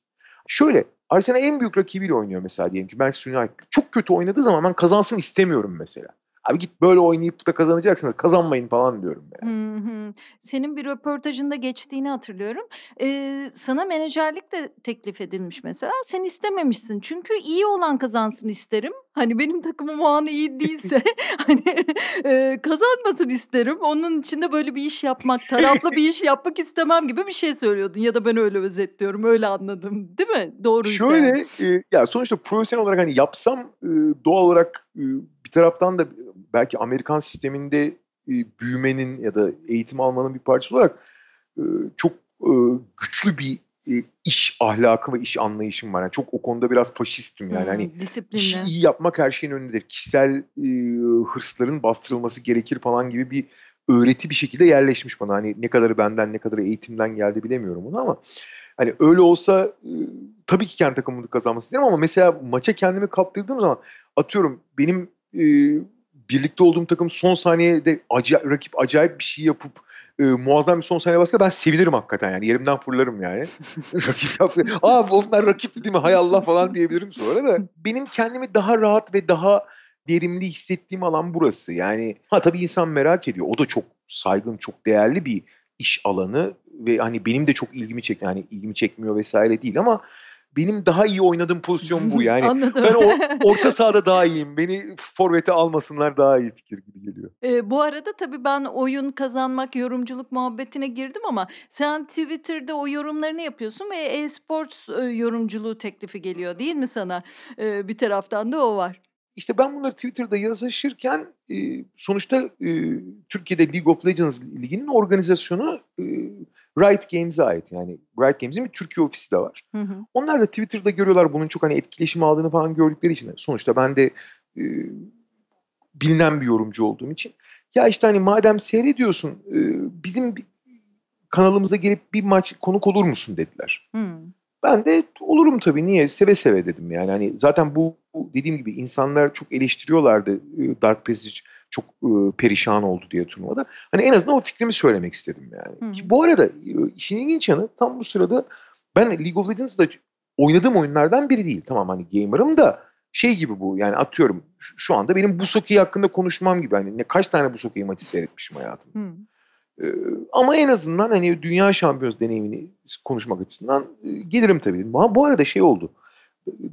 S2: Şöyle Arsenal en büyük rakibiyle oynuyor mesela diyelim ki Manchester United. Çok kötü oynadığı zaman ben kazansın istemiyorum mesela. Abi git böyle oynayıp da kazanacaksınız. Kazanmayın falan diyorum
S3: ben. Hı hı
S1: senin bir röportajında geçtiğini hatırlıyorum. Ee, sana menajerlik de teklif edilmiş mesela. Sen istememişsin. Çünkü iyi olan kazansın isterim. Hani benim takımım o an iyi değilse hani e, kazanmasın isterim. Onun için de böyle bir iş yapmak, taraflı bir iş yapmak istemem gibi bir şey söylüyordun. Ya da ben öyle özetliyorum, öyle anladım. Değil mi? Doğru. Şöyle
S2: e, ya sonuçta profesyonel olarak hani yapsam e, doğal olarak e, bir taraftan da belki Amerikan sisteminde e, büyümenin ya da eğitim almanın bir parçası olarak e, çok e, güçlü bir e, iş ahlakı ve iş anlayışım var. Yani çok o konuda biraz faşistim yani. Hani hmm, hani disiplinli. iyi yapmak her şeyin önündedir. Kişisel hırsların bastırılması gerekir falan gibi bir öğreti bir şekilde yerleşmiş bana. Hani ne kadarı benden ne kadarı eğitimden geldi bilemiyorum bunu ama hani öyle olsa tabii ki kendi takımımı kazanması isterim ama mesela maça kendimi kaptırdığım zaman atıyorum benim birlikte olduğum takım son saniyede acayip, rakip acayip bir şey yapıp e, muazzam bir son saniye baskı ben sevinirim hakikaten yani yerimden fırlarım yani. rakip yaptı. Aa onlar rakip değil mi hay Allah falan diyebilirim sonra da benim kendimi daha rahat ve daha verimli hissettiğim alan burası. Yani ha tabii insan merak ediyor. O da çok saygın, çok değerli bir iş alanı ve hani benim de çok ilgimi çek yani ilgimi çekmiyor vesaire değil ama benim daha iyi oynadığım pozisyon bu yani. Anladım. Ben or, orta sahada daha iyiyim. Beni forvete almasınlar daha iyi fikir gibi geliyor.
S1: E, bu arada tabii ben oyun kazanmak, yorumculuk muhabbetine girdim ama sen Twitter'da o yorumlarını yapıyorsun ve e-sports e, yorumculuğu teklifi geliyor değil mi sana? E, bir taraftan da o var. İşte ben bunları Twitter'da
S2: yazışırken e, sonuçta e, Türkiye'de League of Legends liginin organizasyonu e, Riot Games'e ait. Yani Riot Games'in bir Türkiye ofisi de var. Hı hı. Onlar da Twitter'da görüyorlar bunun çok hani etkileşim aldığını falan gördükleri için. Sonuçta ben de e, bilinen bir yorumcu olduğum için. Ya işte hani madem seyrediyorsun e, bizim kanalımıza gelip bir maç konuk olur musun dediler. Hmm. Ben de olurum tabii niye seve seve dedim yani. Hani zaten bu, dediğim gibi insanlar çok eleştiriyorlardı ee, Dark Passage çok e, perişan oldu diye turnuvada. Hani en azından o fikrimi söylemek istedim yani. Hmm. Ki bu arada e, işin ilginç yanı tam bu sırada ben League of Legends'da oynadığım oyunlardan biri değil. Tamam hani gamer'ım da şey gibi bu yani atıyorum şu anda benim bu sokiyi hakkında konuşmam gibi. Hani ne kaç tane bu sokiyi maçı seyretmişim hayatımda. Hmm. Ee, ama en azından hani dünya şampiyonu deneyimini konuşmak açısından e, gelirim tabii. Ama bu arada şey oldu.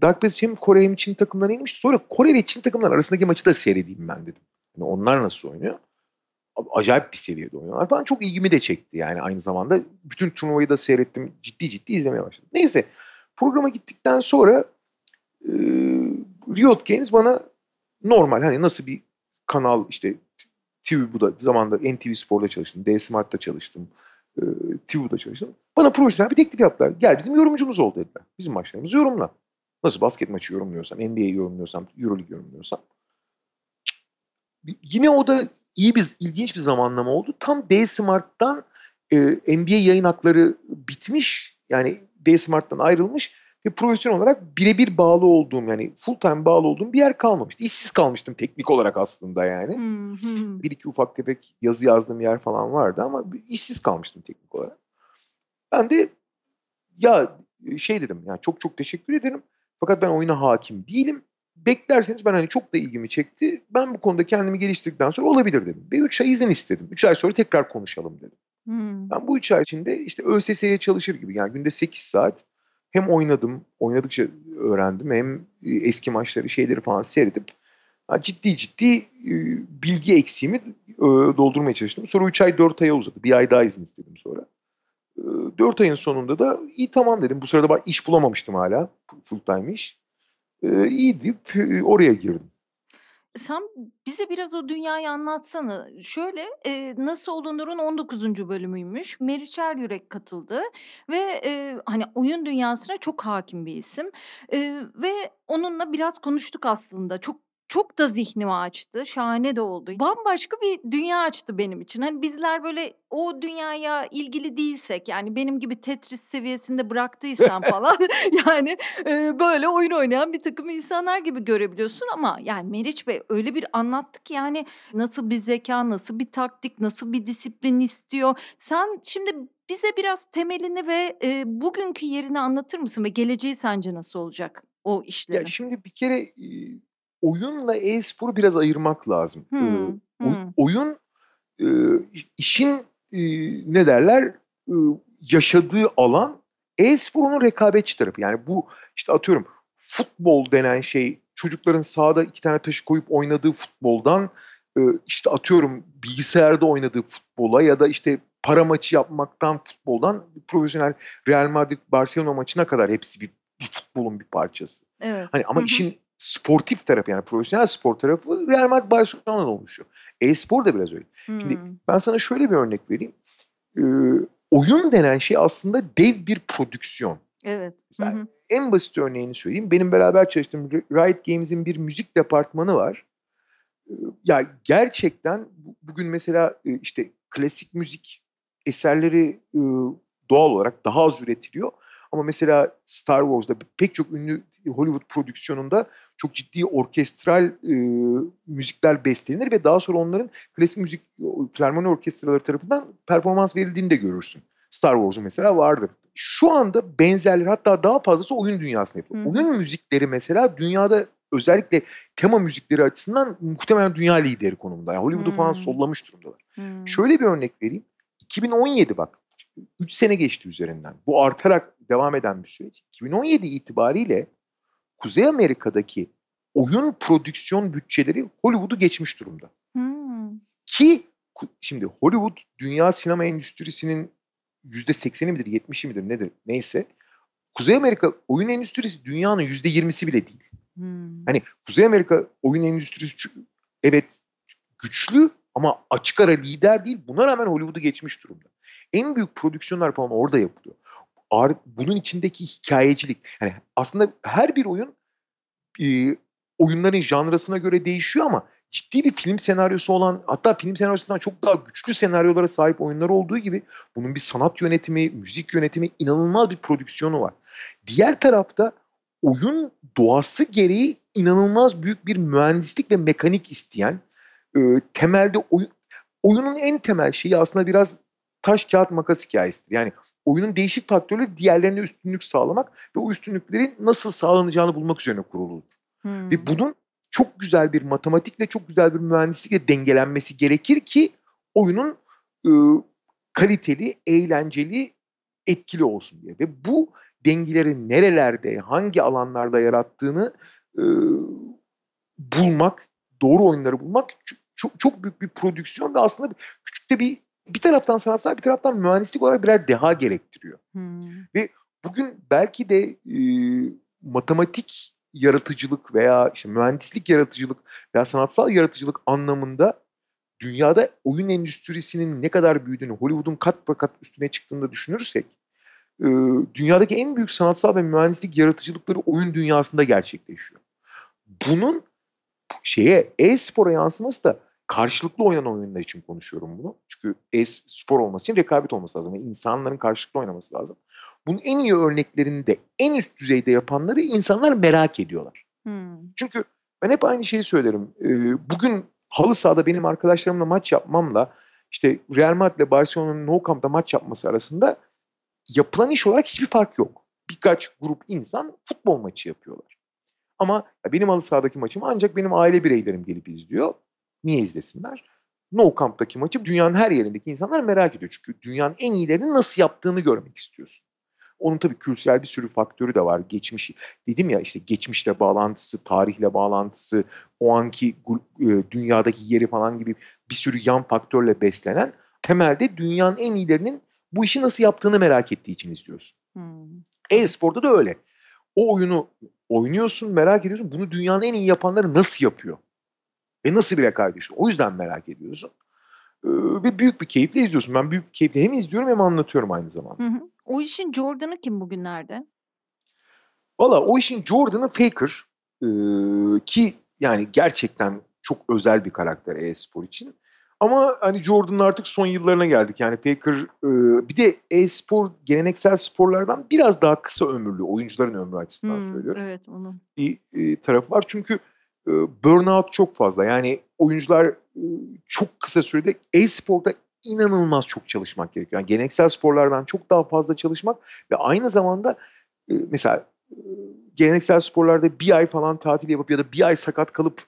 S2: Dark Passage hem Kore hem Çin takımlarına inmişti. Sonra Kore ve Çin takımları arasındaki maçı da seyredeyim ben dedim. Yani onlar nasıl oynuyor? Acayip bir seviyede oynuyorlar falan. Çok ilgimi de çekti yani aynı zamanda. Bütün turnuvayı da seyrettim. Ciddi ciddi izlemeye başladım. Neyse programa gittikten sonra e, Riot Games bana normal hani nasıl bir kanal işte TV bu da zamanında NTV Spor'da çalıştım, D Smart'ta çalıştım, e, TVBU'da çalıştım. Bana profesyonel bir teklif yaptılar. Gel bizim yorumcumuz ol dediler. Bizim maçlarımızı yorumla. Nasıl basket maçı yorumluyorsam, NBA yorumluyorsam, Euroleague yorumluyorsam. Yine o da iyi bir, ilginç bir zamanlama oldu. Tam D Smart'tan e, NBA yayın hakları bitmiş. Yani D Smart'tan ayrılmış ve profesyonel olarak birebir bağlı olduğum yani full time bağlı olduğum bir yer kalmamıştı. İşsiz kalmıştım teknik olarak aslında yani. Hmm, hmm. Bir iki ufak tefek yazı yazdığım yer falan vardı ama işsiz kalmıştım teknik olarak. Ben de ya şey dedim yani çok çok teşekkür ederim. Fakat ben oyuna hakim değilim. Beklerseniz ben hani çok da ilgimi çekti. Ben bu konuda kendimi geliştirdikten sonra olabilir dedim. Ve 3 ay izin istedim. 3 ay sonra tekrar konuşalım dedim. Hmm. Ben bu 3 ay içinde işte ÖSS'ye çalışır gibi yani günde 8 saat hem oynadım, oynadıkça öğrendim hem e, eski maçları şeyleri falan seyredip ciddi ciddi e, bilgi eksiğimi e, doldurmaya çalıştım. Sonra 3 ay 4 aya uzadı. Bir ay daha izin istedim sonra. 4 ayın sonunda da iyi tamam dedim. Bu sırada ben iş bulamamıştım hala. Full time iş. İyi deyip oraya girdim
S1: sen bize biraz o dünyayı anlatsana. Şöyle e, Nasıl Olunur'un 19. bölümüymüş. Meriçer Yürek katıldı ve e, hani oyun dünyasına çok hakim bir isim. E, ve onunla biraz konuştuk aslında. Çok çok da zihnimi açtı. Şahane de oldu. Bambaşka bir dünya açtı benim için. Hani bizler böyle o dünyaya ilgili değilsek yani benim gibi Tetris seviyesinde bıraktıysan falan yani e, böyle oyun oynayan bir takım insanlar gibi görebiliyorsun ama yani Meriç Bey öyle bir anlattı ki yani nasıl bir zeka, nasıl bir taktik, nasıl bir disiplin istiyor. Sen şimdi bize biraz temelini ve e, bugünkü yerini anlatır mısın ve geleceği sence nasıl olacak? o işlerin?
S2: Ya şimdi bir kere oyunla e-sporu biraz ayırmak lazım. Hmm, e, hmm. Oyun e, işin e, ne derler e, yaşadığı alan e-spor rekabetçi tarafı. Yani bu işte atıyorum futbol denen şey çocukların sahada iki tane taşı koyup oynadığı futboldan e, işte atıyorum bilgisayarda oynadığı futbola ya da işte para maçı yapmaktan futboldan profesyonel Real Madrid Barcelona maçına kadar hepsi bir, bir futbolun bir parçası.
S3: Evet. Hani ama
S2: işin sportif tarafı yani profesyonel spor tarafı Real Madrid Barcelona'dan oluşuyor. E-spor da biraz öyle. Hmm. Şimdi ben sana şöyle bir örnek vereyim. Ee, oyun denen şey aslında dev bir prodüksiyon.
S3: Evet. Mesela hı
S2: En basit örneğini söyleyeyim. Benim beraber çalıştığım Riot Games'in bir müzik departmanı var. Ee, ya gerçekten bugün mesela e, işte klasik müzik eserleri e, doğal olarak daha az üretiliyor. Ama mesela Star Wars'da pek çok ünlü Hollywood prodüksiyonunda çok ciddi orkestral e, müzikler bestelenir ve daha sonra onların klasik müzik filarmoni orkestraları tarafından performans verildiğini de görürsün. Star Wars'u mesela vardır. Şu anda benzerleri hatta daha fazlası oyun dünyasında yapılıyor. Hmm. Oyun müzikleri mesela dünyada özellikle tema müzikleri açısından muhtemelen dünya lideri konumunda. Yani Hollywood'u hmm. falan sollamış durumdalar. Hmm. Şöyle bir örnek vereyim. 2017 bak 3 sene geçti üzerinden. Bu artarak devam eden bir süreç. 2017 itibariyle Kuzey Amerika'daki oyun prodüksiyon bütçeleri Hollywood'u geçmiş durumda. Hmm. Ki şimdi Hollywood dünya sinema endüstrisinin yüzde sekseni midir, yetmişi midir nedir neyse. Kuzey Amerika oyun endüstrisi dünyanın yüzde yirmisi bile değil. Hmm. Hani Kuzey Amerika oyun endüstrisi evet güçlü ama açık ara lider değil. Buna rağmen Hollywood'u geçmiş durumda. En büyük prodüksiyonlar falan orada yapılıyor bunun içindeki hikayecilik. Yani aslında her bir oyun e, oyunların janrasına göre değişiyor ama ciddi bir film senaryosu olan hatta film senaryosundan çok daha güçlü senaryolara sahip oyunlar olduğu gibi bunun bir sanat yönetimi, müzik yönetimi inanılmaz bir prodüksiyonu var. Diğer tarafta oyun doğası gereği inanılmaz büyük bir mühendislik ve mekanik isteyen e, temelde oyun oyunun en temel şeyi aslında biraz taş kağıt makas hikayesidir. Yani oyunun değişik faktörleri diğerlerine üstünlük sağlamak ve o üstünlüklerin nasıl sağlanacağını bulmak üzerine kuruludur. Hmm. Ve bunun çok güzel bir matematikle çok güzel bir mühendislikle dengelenmesi gerekir ki oyunun e, kaliteli, eğlenceli, etkili olsun diye. Ve bu dengeleri nerelerde, hangi alanlarda yarattığını e, bulmak, doğru oyunları bulmak çok, çok büyük bir prodüksiyon ve aslında küçük de bir bir taraftan sanatsal bir taraftan mühendislik olarak birer deha gerektiriyor. Hmm. Ve bugün belki de e, matematik yaratıcılık veya işte mühendislik yaratıcılık veya sanatsal yaratıcılık anlamında dünyada oyun endüstrisinin ne kadar büyüdüğünü, Hollywood'un kat be kat üstüne çıktığını düşünürsek, e, dünyadaki en büyük sanatsal ve mühendislik yaratıcılıkları oyun dünyasında gerçekleşiyor. Bunun şeye e-spora yansıması da karşılıklı oynanan oyunlar için konuşuyorum bunu. Çünkü es spor olması için rekabet olması lazım. Yani insanların karşılıklı oynaması lazım. Bunun en iyi örneklerini de en üst düzeyde yapanları insanlar merak ediyorlar. Hmm. Çünkü ben hep aynı şeyi söylerim. Ee, bugün halı sahada benim arkadaşlarımla maç yapmamla işte Real Madrid ile Barcelona'nın Nou Camp'ta maç yapması arasında yapılan iş olarak hiçbir fark yok. Birkaç grup insan futbol maçı yapıyorlar. Ama benim halı sahadaki maçım ancak benim aile bireylerim gelip izliyor. Niye izlesinler? No Camp'taki maçı dünyanın her yerindeki insanlar merak ediyor. Çünkü dünyanın en iyilerini nasıl yaptığını görmek istiyorsun. Onun tabii kültürel bir sürü faktörü de var. Geçmiş, dedim ya işte geçmişle bağlantısı, tarihle bağlantısı, o anki e, dünyadaki yeri falan gibi bir sürü yan faktörle beslenen temelde dünyanın en iyilerinin bu işi nasıl yaptığını merak ettiği için izliyorsun. Hmm. E-sporda da öyle. O oyunu oynuyorsun, merak ediyorsun. Bunu dünyanın en iyi yapanları nasıl yapıyor? Ve nasıl bir rekabet işte. O yüzden merak ediyorsun. Ee, ve büyük bir keyifle izliyorsun. Ben büyük bir keyifle hem izliyorum hem anlatıyorum aynı zamanda.
S1: Hı hı. O işin Jordan'ı kim bugünlerde?
S2: Valla o işin Jordan'ı Faker. Ee, ki yani gerçekten çok özel bir karakter e-spor için. Ama hani Jordan'ın artık son yıllarına geldik. Yani Faker e, bir de e-spor geleneksel sporlardan biraz daha kısa ömürlü. Oyuncuların ömrü açısından
S1: hmm, söylüyorum. Evet onun
S2: Bir e, tarafı var. Çünkü ee, burnout çok fazla. Yani oyuncular e, çok kısa sürede e-sporda inanılmaz çok çalışmak gerekiyor. Yani geleneksel sporlardan çok daha fazla çalışmak ve aynı zamanda e, mesela e, geleneksel sporlarda bir ay falan tatil yapıp ya da bir ay sakat kalıp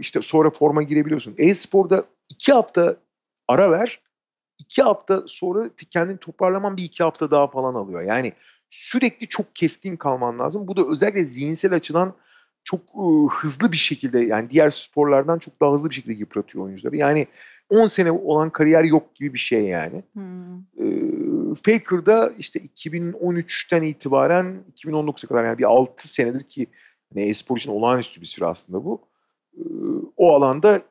S2: işte sonra forma girebiliyorsun. E-sporda iki hafta ara ver. iki hafta sonra kendini toparlaman bir iki hafta daha falan alıyor. Yani sürekli çok keskin kalman lazım. Bu da özellikle zihinsel açıdan çok e, hızlı bir şekilde yani diğer sporlardan çok daha hızlı bir şekilde yıpratıyor oyuncuları. Yani 10 sene olan kariyer yok gibi bir şey yani. Hmm. E, Faker'da işte 2013'ten itibaren 2019'a kadar yani bir 6 senedir ki hani e için olağanüstü bir süre aslında bu. E, o alanda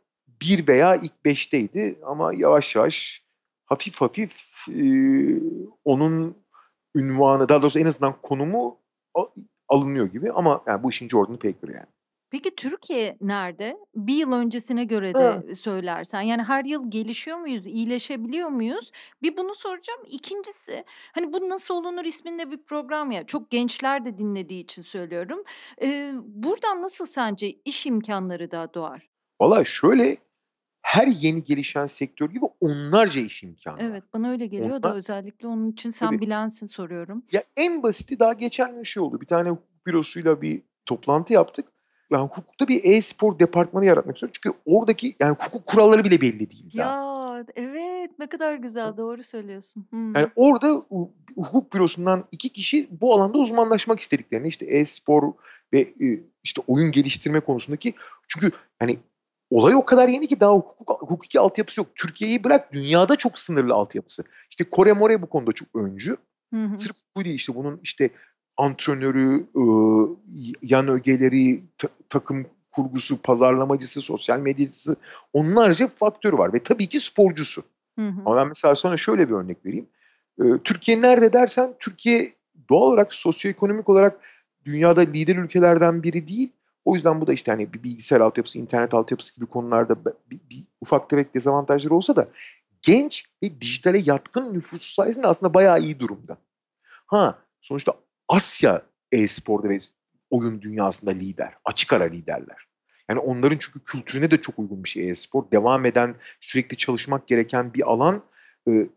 S2: bir veya ilk beşteydi ama yavaş yavaş hafif hafif e, onun ünvanı daha doğrusu en azından konumu alınıyor gibi ama yani bu işin Jordan'ı Packer yani.
S1: Peki Türkiye nerede? Bir yıl öncesine göre de evet. söylersen. Yani her yıl gelişiyor muyuz? iyileşebiliyor muyuz? Bir bunu soracağım. İkincisi hani bu nasıl olunur isminde bir program ya. Çok gençler de dinlediği için söylüyorum. Ee, buradan nasıl sence iş imkanları da doğar?
S2: Valla şöyle her yeni gelişen sektör gibi onlarca iş imkanı.
S1: Evet bana öyle geliyor Onlar, da özellikle onun için sen tabii. bilensin soruyorum.
S2: Ya en basiti daha geçen gün şey oldu. Bir tane hukuk bürosuyla bir toplantı yaptık. Yani hukukta bir e-spor departmanı yaratmak istiyorum. Çünkü oradaki yani hukuk kuralları bile belli değil.
S1: Ya daha. evet ne kadar güzel doğru söylüyorsun.
S3: Hmm.
S2: Yani orada hukuk bürosundan iki kişi bu alanda uzmanlaşmak istediklerini işte e-spor ve işte oyun geliştirme konusundaki çünkü hani olay o kadar yeni ki daha hukuk, hukuki altyapısı yok. Türkiye'yi bırak dünyada çok sınırlı altyapısı. İşte Kore More bu konuda çok öncü. Hı hı. Sırf bu değil işte bunun işte antrenörü, ıı, yan ögeleri, takım kurgusu, pazarlamacısı, sosyal medyacısı onlarca faktör var ve tabii ki sporcusu. Hı hı. Ama ben mesela sana şöyle bir örnek vereyim. Türkiye nerede dersen Türkiye doğal olarak sosyoekonomik olarak dünyada lider ülkelerden biri değil o yüzden bu da işte hani bir bilgisayar altyapısı, internet altyapısı gibi konularda bir, bir, ufak tefek dezavantajları olsa da genç ve dijitale yatkın nüfusu sayesinde aslında bayağı iyi durumda. Ha sonuçta Asya e-sporda ve oyun dünyasında lider. Açık ara liderler. Yani onların çünkü kültürüne de çok uygun bir şey e-spor. Devam eden, sürekli çalışmak gereken bir alan. E,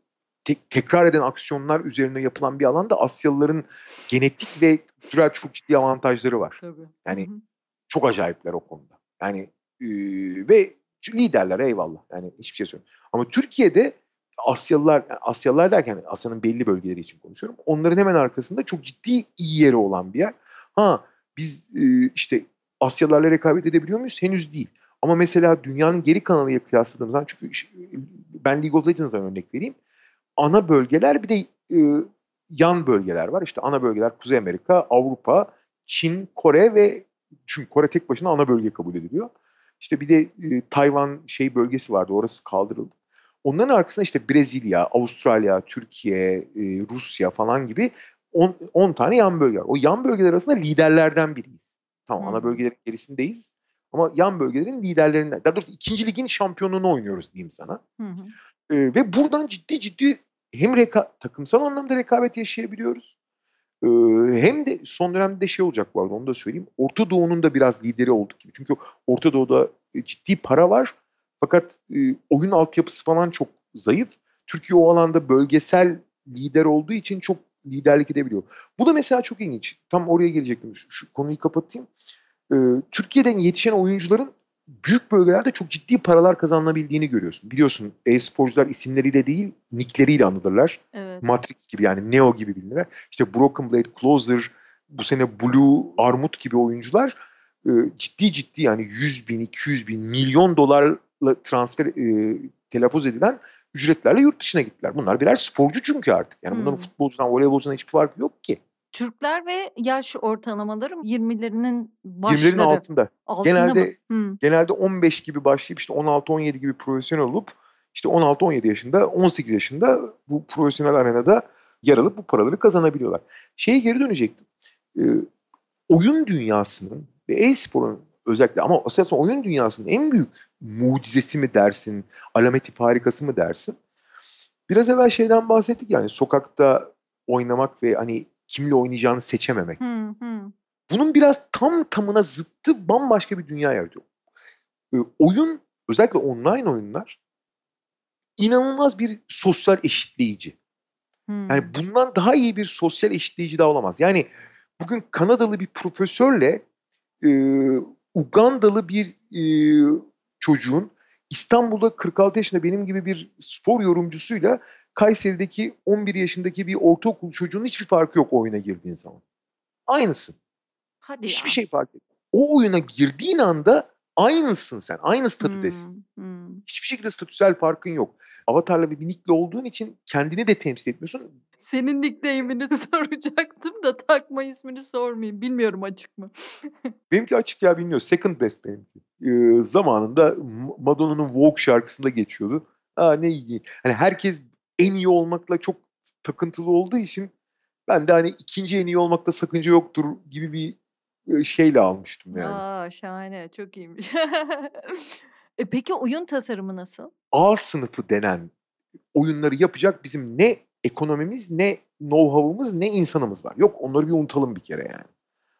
S2: te- tekrar eden aksiyonlar üzerine yapılan bir alan da Asyalıların genetik ve kültürel çok ciddi avantajları var. Tabii. Yani Hı-hı. Çok acayipler o konuda. Yani e, ve liderler eyvallah. Yani hiçbir şey söylemiyorum. Ama Türkiye'de Asyalılar, Asyalılar derken Asya'nın belli bölgeleri için konuşuyorum. Onların hemen arkasında çok ciddi iyi yeri olan bir yer. Ha biz e, işte Asyalılarla rekabet edebiliyor muyuz? Henüz değil. Ama mesela dünyanın geri kanalıyla kıyasladığımızdan çünkü ben League of Legends'dan örnek vereyim. Ana bölgeler bir de e, yan bölgeler var. İşte ana bölgeler Kuzey Amerika, Avrupa, Çin, Kore ve çünkü Kore tek başına ana bölge kabul ediliyor. İşte bir de e, Tayvan şey bölgesi vardı orası kaldırıldı. Onların arkasında işte Brezilya, Avustralya, Türkiye, e, Rusya falan gibi 10 tane yan bölge var. O yan bölgeler arasında liderlerden biriyiz. Tamam hmm. ana bölgelerin gerisindeyiz ama yan bölgelerin liderlerinden. Daha doğrusu ikinci ligin şampiyonunu oynuyoruz diyeyim sana. Hı E, ve buradan ciddi ciddi hem reka takımsal anlamda rekabet yaşayabiliyoruz ee, hem de son dönemde şey olacak vardı onu da söyleyeyim. Orta Doğu'nun da biraz lideri olduk gibi. Çünkü Orta Doğu'da e, ciddi para var. Fakat e, oyun altyapısı falan çok zayıf. Türkiye o alanda bölgesel lider olduğu için çok liderlik edebiliyor. Bu da mesela çok ilginç. Tam oraya gelecektim. Şu, konuyu kapatayım. Ee, Türkiye'den yetişen oyuncuların büyük bölgelerde çok ciddi paralar kazanılabildiğini görüyorsun. Biliyorsun e-sporcular isimleriyle değil nickleriyle anılırlar. Evet. Matrix gibi yani Neo gibi bilinirler. İşte Broken Blade, Closer, bu sene Blue, Armut gibi oyuncular e, ciddi ciddi yani 100 bin, 200 bin, milyon dolarla transfer e, telaffuz edilen ücretlerle yurt dışına gittiler. Bunlar birer sporcu çünkü artık. Yani bunların hmm. futbolcudan, voleybolcudan hiçbir farkı yok ki.
S1: Türkler ve yaş ortalamaları 20'lerinin başları. 20'lerin altında. altında genelde mı? Hmm.
S2: genelde 15 gibi başlayıp işte 16-17 gibi profesyonel olup işte 16-17 yaşında 18 yaşında bu profesyonel arenada yer alıp bu paraları kazanabiliyorlar. Şeye geri dönecektim. Ee, oyun dünyasının ve e-sporun özellikle ama aslında oyun dünyasının en büyük mucizesi mi dersin, alameti farikası mı dersin? Biraz evvel şeyden bahsettik yani sokakta oynamak ve hani kimle oynayacağını seçememek.
S3: Hı hı.
S2: Bunun biraz tam tamına zıttı bambaşka bir dünya yaratıyor. E, ee, oyun özellikle online oyunlar inanılmaz bir sosyal eşitleyici. Hmm. Yani bundan daha iyi bir sosyal eşitleyici daha olamaz. Yani bugün Kanadalı bir profesörle e, Ugandalı bir e, çocuğun İstanbul'da 46 yaşında benim gibi bir spor yorumcusuyla Kayseri'deki 11 yaşındaki bir ortaokul çocuğunun hiçbir farkı yok o oyuna girdiğin zaman. Aynısın. Hadi hiçbir ya. şey fark etmiyor. O oyuna girdiğin anda aynısın sen. Aynı statüdesin. Hmm, hmm. Hiçbir şekilde statüsel farkın yok. Avatar'la bir nickle olduğun için kendini de temsil etmiyorsun.
S1: Senin nickname'ini soracaktım da takma ismini sormayayım. Bilmiyorum açık mı?
S2: benimki açık ya bilmiyor. Second best benimki. Ee, zamanında Madonna'nın Vogue şarkısında geçiyordu. Aa ne iyi. Hani herkes en iyi olmakla çok takıntılı olduğu için ben de hani ikinci en iyi olmakta sakınca yoktur gibi bir e, şeyle almıştım yani.
S1: Aa şahane çok iyiymiş. e peki oyun tasarımı nasıl?
S2: A sınıfı denen oyunları yapacak bizim ne ekonomimiz ne know-how'ımız ne insanımız var. Yok onları bir unutalım bir kere yani.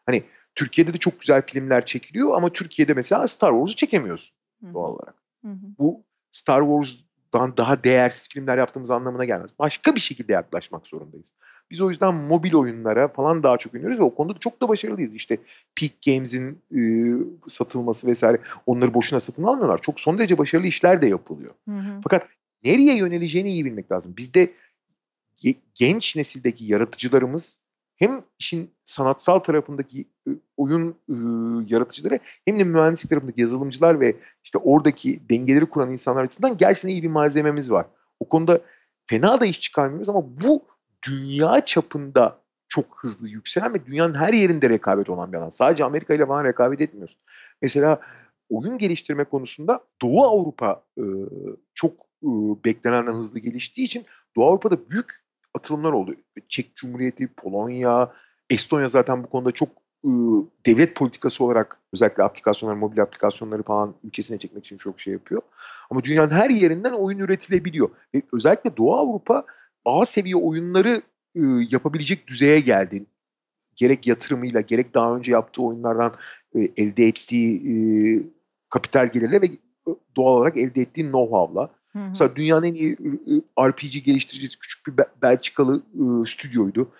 S2: Hani Türkiye'de de çok güzel filmler çekiliyor ama Türkiye'de mesela Star Wars'u çekemiyorsun Hı-hı. doğal olarak. Hı-hı. Bu Star Wars daha değersiz filmler yaptığımız anlamına gelmez. Başka bir şekilde yaklaşmak zorundayız. Biz o yüzden mobil oyunlara falan daha çok yöneliyoruz ve o konuda da çok da başarılıyız. İşte Peak Games'in e, satılması vesaire onları boşuna satın almıyorlar. Çok son derece başarılı işler de yapılıyor. Hı hı. Fakat nereye yöneleceğini iyi bilmek lazım. Bizde genç nesildeki yaratıcılarımız hem işin sanatsal tarafındaki oyun e, yaratıcıları hem de mühendislik tarafındaki yazılımcılar ve işte oradaki dengeleri kuran insanlar açısından gerçekten iyi bir malzememiz var. O konuda fena da iş çıkarmıyoruz ama bu dünya çapında çok hızlı yükselen ve dünyanın her yerinde rekabet olan bir alan. Sadece Amerika ile falan rekabet etmiyoruz. Mesela oyun geliştirme konusunda Doğu Avrupa e, çok e, beklenenden hızlı geliştiği için Doğu Avrupa'da büyük atılımlar oldu. Çek Cumhuriyeti, Polonya, Estonya zaten bu konuda çok ıı, devlet politikası olarak özellikle aplikasyonlar, mobil aplikasyonları falan ülkesine çekmek için çok şey yapıyor. Ama dünyanın her yerinden oyun üretilebiliyor. Ve özellikle Doğu Avrupa A seviye oyunları ıı, yapabilecek düzeye geldi. Gerek yatırımıyla, gerek daha önce yaptığı oyunlardan ıı, elde ettiği kapital gelirle ve doğal olarak elde ettiği know-how'la. Hı hı. Mesela dünyanın en iyi ıı, ıı, RPG geliştiricisi küçük bir Belçikalı stüdyoydu.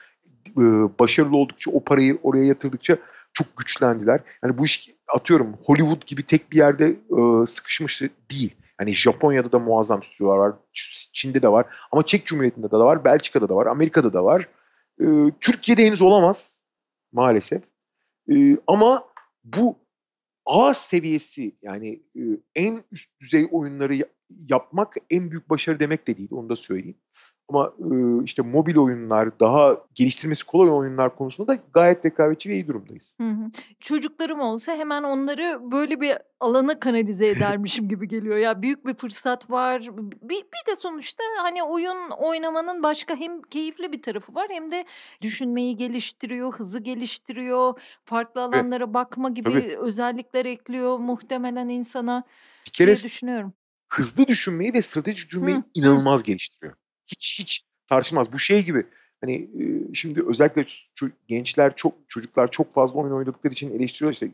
S2: başarılı oldukça o parayı oraya yatırdıkça çok güçlendiler. Yani bu iş atıyorum Hollywood gibi tek bir yerde sıkışmış değil. Yani Japonya'da da muazzam stüdyolar var. Çin'de de var. Ama Çek Cumhuriyeti'nde de var. Belçika'da da var. Amerika'da da var. E, Türkiye'de henüz olamaz maalesef. ama bu A seviyesi yani e, en üst düzey oyunları yapmak en büyük başarı demek de değil onu da söyleyeyim. Ama e, işte mobil oyunlar, daha geliştirmesi kolay oyunlar konusunda da gayet rekabetçi ve iyi durumdayız.
S1: Hı hı. Çocuklarım olsa hemen onları böyle bir alana kanalize edermişim gibi geliyor. Ya büyük bir fırsat var. Bir, bir de sonuçta hani oyun oynamanın başka hem keyifli bir tarafı var hem de düşünmeyi geliştiriyor, hızı geliştiriyor, farklı alanlara evet. bakma gibi Tabii. özellikler ekliyor muhtemelen insana bir kere, diye düşünüyorum
S2: hızlı düşünmeyi ve stratejik düşünmeyi Hı. inanılmaz geliştiriyor. Hiç hiç tartışmaz. Bu şey gibi hani e, şimdi özellikle gençler çok çocuklar çok fazla oyun oynadıkları için eleştiriyor işte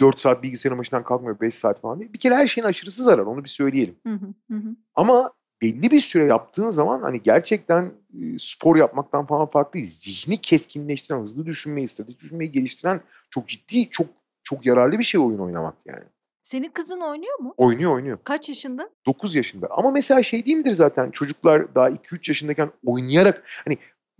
S2: 4 saat bilgisayarın başından kalkmıyor 5 saat falan diye. Bir kere her şeyin aşırısı zarar onu bir söyleyelim.
S3: Hı hı hı.
S2: Ama belli bir süre yaptığın zaman hani gerçekten spor yapmaktan falan farklı değil. Zihni keskinleştiren, hızlı düşünmeyi, stratejik düşünmeyi geliştiren çok ciddi, çok çok yararlı bir şey oyun oynamak yani.
S1: Senin kızın oynuyor mu?
S2: Oynuyor oynuyor.
S1: Kaç yaşında?
S2: 9 yaşında. Ama mesela şey değildir zaten çocuklar daha 2-3 yaşındayken oynayarak hani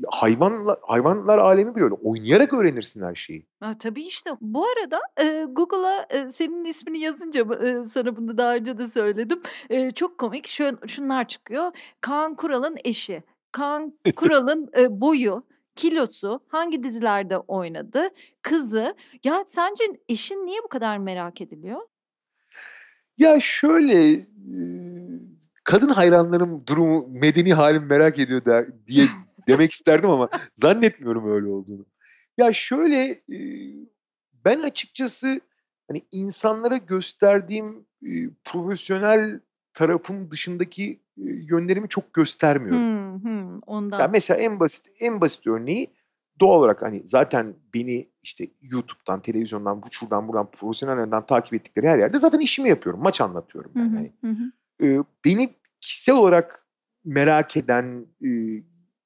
S2: hayvanla, hayvanlar alemi bile Oynayarak öğrenirsin her şeyi.
S1: Ha, tabii işte. Bu arada e, Google'a e, senin ismini yazınca e, sana bunu daha önce de söyledim. E, çok komik Şön, şunlar çıkıyor. Kaan Kural'ın eşi. Kaan Kural'ın e, boyu kilosu, hangi dizilerde oynadı, kızı. Ya sence eşin niye bu kadar merak ediliyor?
S2: Ya şöyle e, kadın hayranların durumu medeni halim merak ediyor der, diye demek isterdim ama zannetmiyorum öyle olduğunu. Ya şöyle e, ben açıkçası hani insanlara gösterdiğim e, profesyonel tarafım dışındaki yönlerimi çok göstermiyorum.
S1: Hmm, hmm, ondan.
S2: Yani mesela en basit en basit örneği doğal olarak hani zaten beni işte YouTube'dan, televizyondan, bu şuradan buradan profesyonel takip ettikleri her yerde zaten işimi yapıyorum. Maç anlatıyorum
S3: Yani. Hı hani,
S2: hı. Ee, beni kişisel olarak merak eden, e,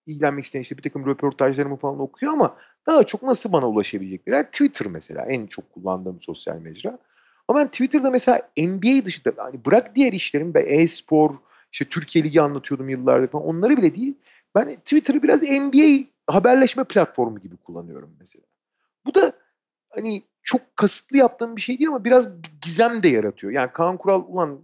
S2: ilgilenmek isteyen işte bir takım röportajlarımı falan okuyor ama daha çok nasıl bana ulaşabilecekler? Twitter mesela en çok kullandığım sosyal mecra. Ama ben Twitter'da mesela NBA dışında hani bırak diğer işlerim ve e-spor, işte Türkiye Ligi anlatıyordum yıllardır falan onları bile değil. Ben Twitter'ı biraz NBA haberleşme platformu gibi kullanıyorum mesela. Bu da hani çok kasıtlı yaptığım bir şey değil ama biraz gizem de yaratıyor. Yani Kaan Kural ulan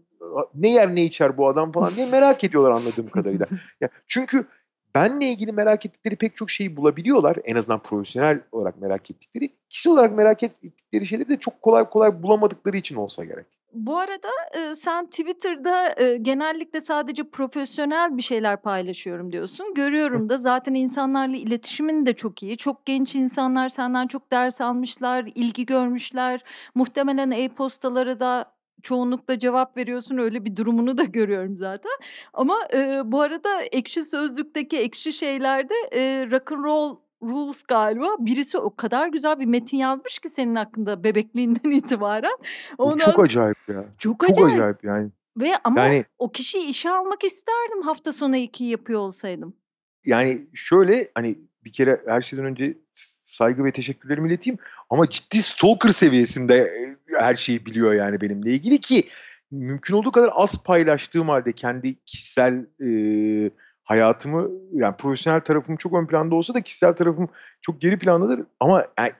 S2: ne yer ne içer bu adam falan diye merak ediyorlar anladığım kadarıyla. Ya çünkü benle ilgili merak ettikleri pek çok şeyi bulabiliyorlar. En azından profesyonel olarak merak ettikleri. Kişi olarak merak ettikleri şeyleri de çok kolay kolay bulamadıkları için olsa gerek.
S1: Bu arada e, sen Twitter'da e, genellikle sadece profesyonel bir şeyler paylaşıyorum diyorsun. Görüyorum da zaten insanlarla iletişimin de çok iyi. Çok genç insanlar senden çok ders almışlar, ilgi görmüşler. Muhtemelen e-postalara da çoğunlukla cevap veriyorsun öyle bir durumunu da görüyorum zaten. Ama e, bu arada ekşi sözlükteki ekşi şeylerde e, rock and roll Rules galiba birisi o kadar güzel bir metin yazmış ki senin hakkında bebekliğinden itibaren. ona Çok
S2: acayip ya. Çok, çok acayip. acayip yani.
S1: Ve ama yani, o kişiyi işe almak isterdim hafta sonu iki yapıyor olsaydım.
S2: Yani şöyle hani bir kere her şeyden önce saygı ve teşekkürlerimi ileteyim ama ciddi stalker seviyesinde e, her şeyi biliyor yani benimle ilgili ki mümkün olduğu kadar az paylaştığım halde kendi kişisel e, hayatımı yani profesyonel tarafım çok ön planda olsa da kişisel tarafım çok geri plandadır. Ama yani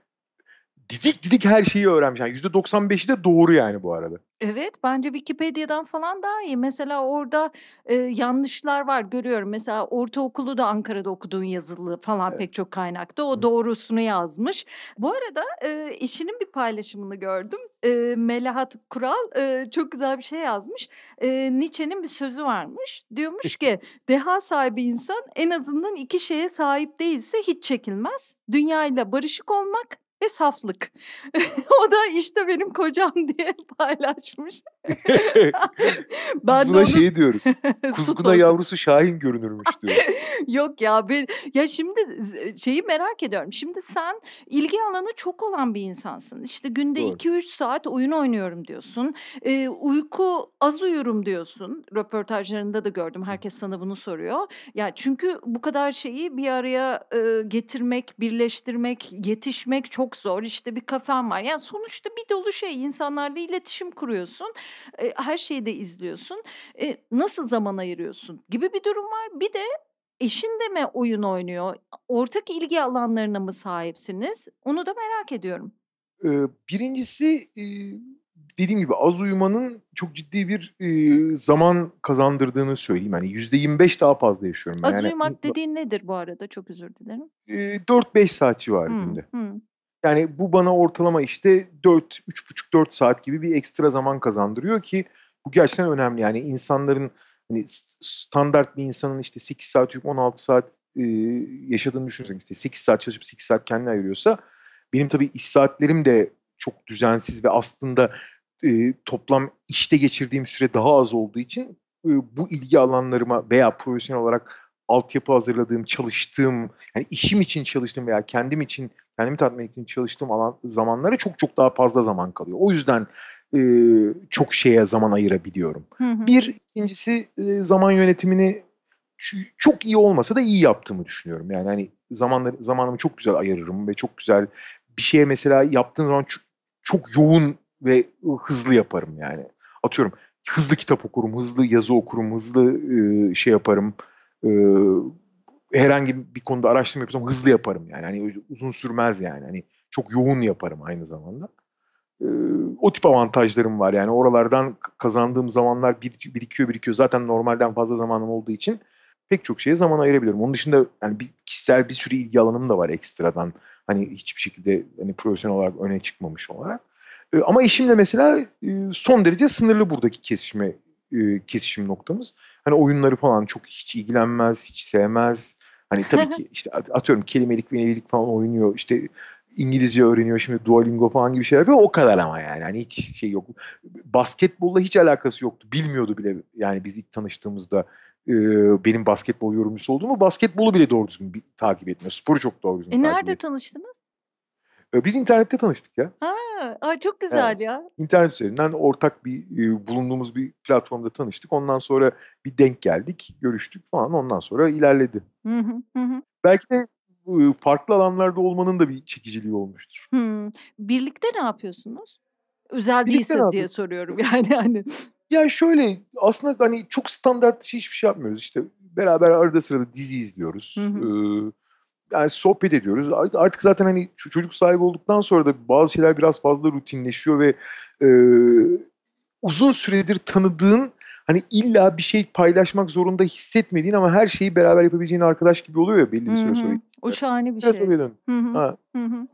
S2: didik didik her şeyi öğrenmiş. Yani %95'i de doğru yani bu arada.
S1: Evet bence Wikipedia'dan falan daha iyi. Mesela orada e, yanlışlar var görüyorum. Mesela ortaokulu da Ankara'da okuduğun yazılı falan evet. pek çok kaynakta. O doğrusunu yazmış. Bu arada e, işinin bir paylaşımını gördüm. E, Melahat Kural e, çok güzel bir şey yazmış. E, Nietzsche'nin bir sözü varmış. Diyormuş ki deha sahibi insan en azından iki şeye sahip değilse hiç çekilmez. Dünyayla barışık olmak, ve saflık. o da işte benim kocam diye paylaşmış.
S2: ben Kuzguna onu... şey diyoruz. Kuzguna yavrusu Şahin görünürmüş
S1: diyoruz. Yok ya ben ya şimdi şeyi merak ediyorum. Şimdi sen ilgi alanı çok olan bir insansın. İşte günde 2-3 saat oyun oynuyorum diyorsun. Ee, uyku az uyurum diyorsun. Röportajlarında da gördüm. Herkes sana bunu soruyor. Ya çünkü bu kadar şeyi bir araya e, getirmek, birleştirmek, yetişmek çok çok zor işte bir kafan var. Yani sonuçta bir dolu şey insanlarla iletişim kuruyorsun. E, her şeyi de izliyorsun. E, nasıl zaman ayırıyorsun gibi bir durum var. Bir de eşin de mi oyun oynuyor? Ortak ilgi alanlarına mı sahipsiniz? Onu da merak ediyorum.
S2: Ee, birincisi e, dediğim gibi az uyumanın çok ciddi bir e, zaman kazandırdığını söyleyeyim. Yani yüzde %25 daha fazla yaşıyorum. Ben. Az yani, hani,
S1: uyumak dediğin nedir bu arada? Çok özür dilerim.
S2: E, 4-5 saat civarında. Hmm, hmm. Yani bu bana ortalama işte 4, 3,5-4 saat gibi bir ekstra zaman kazandırıyor ki bu gerçekten önemli. Yani insanların hani standart bir insanın işte 8 saat 16 saat yaşadığını düşünürsek işte 8 saat çalışıp 8 saat kendine ayırıyorsa benim tabii iş saatlerim de çok düzensiz ve aslında e, toplam işte geçirdiğim süre daha az olduğu için e, bu ilgi alanlarıma veya profesyonel olarak altyapı hazırladığım, çalıştığım, yani işim için çalıştığım veya kendim için, kendimi tatmin için çalıştığım alan, zamanlara çok çok daha fazla zaman kalıyor. O yüzden e, çok şeye zaman ayırabiliyorum. Hı hı. Bir, ikincisi e, zaman yönetimini çok iyi olmasa da iyi yaptığımı düşünüyorum. Yani hani zamanları, zamanımı çok güzel ayırırım ve çok güzel bir şeye mesela yaptığım zaman çok, çok yoğun ve hızlı yaparım yani. Atıyorum hızlı kitap okurum, hızlı yazı okurum, hızlı e, şey yaparım e, herhangi bir konuda araştırma yapıyorsam hızlı yaparım yani. Hani uzun sürmez yani. Hani çok yoğun yaparım aynı zamanda. E, o tip avantajlarım var yani. Oralardan kazandığım zamanlar bir, birikiyor birikiyor. Zaten normalden fazla zamanım olduğu için pek çok şeye zaman ayırabiliyorum. Onun dışında yani bir kişisel bir sürü ilgi alanım da var ekstradan. Hani hiçbir şekilde hani profesyonel olarak öne çıkmamış olarak. Ee, ama işimle mesela e, son derece sınırlı buradaki kesişme e, kesişim noktamız. Hani oyunları falan çok hiç ilgilenmez, hiç sevmez. Hani tabii ki işte atıyorum kelimelik ve neylik falan oynuyor. İşte İngilizce öğreniyor şimdi Duolingo falan gibi şeyler yapıyor. O kadar ama yani. Hani hiç şey yok. Basketbolla hiç alakası yoktu. Bilmiyordu bile yani biz ilk tanıştığımızda e, benim basketbol yorumcusu olduğumu basketbolu bile doğru düzgün bir, takip etmiyor. Sporu çok doğru düzgün e, takip Nerede etmiyor. tanıştınız? Biz internette tanıştık ya.
S1: Ha, aa, çok güzel yani, ya.
S2: İnternet üzerinden ortak bir e, bulunduğumuz bir platformda tanıştık. Ondan sonra bir denk geldik, görüştük falan. Ondan sonra ilerledi.
S1: Hı hı hı.
S2: Belki de e, farklı alanlarda olmanın da bir çekiciliği olmuştur.
S1: Hmm. Birlikte ne yapıyorsunuz? Özel Birlikte değilse diye soruyorum yani hani. Ya
S2: şöyle aslında hani çok standart bir şey hiçbir şey yapmıyoruz. İşte beraber arada sırada dizi izliyoruz. Hı hı. Ee, yani sohbet ediyoruz. Artık zaten hani çocuk sahibi olduktan sonra da bazı şeyler biraz fazla rutinleşiyor ve e, uzun süredir tanıdığın hani illa bir şey paylaşmak zorunda hissetmediğin ama her şeyi beraber yapabileceğin arkadaş gibi oluyor ya belli bir süre sonra.
S1: O şahane bir biraz şey. Öyle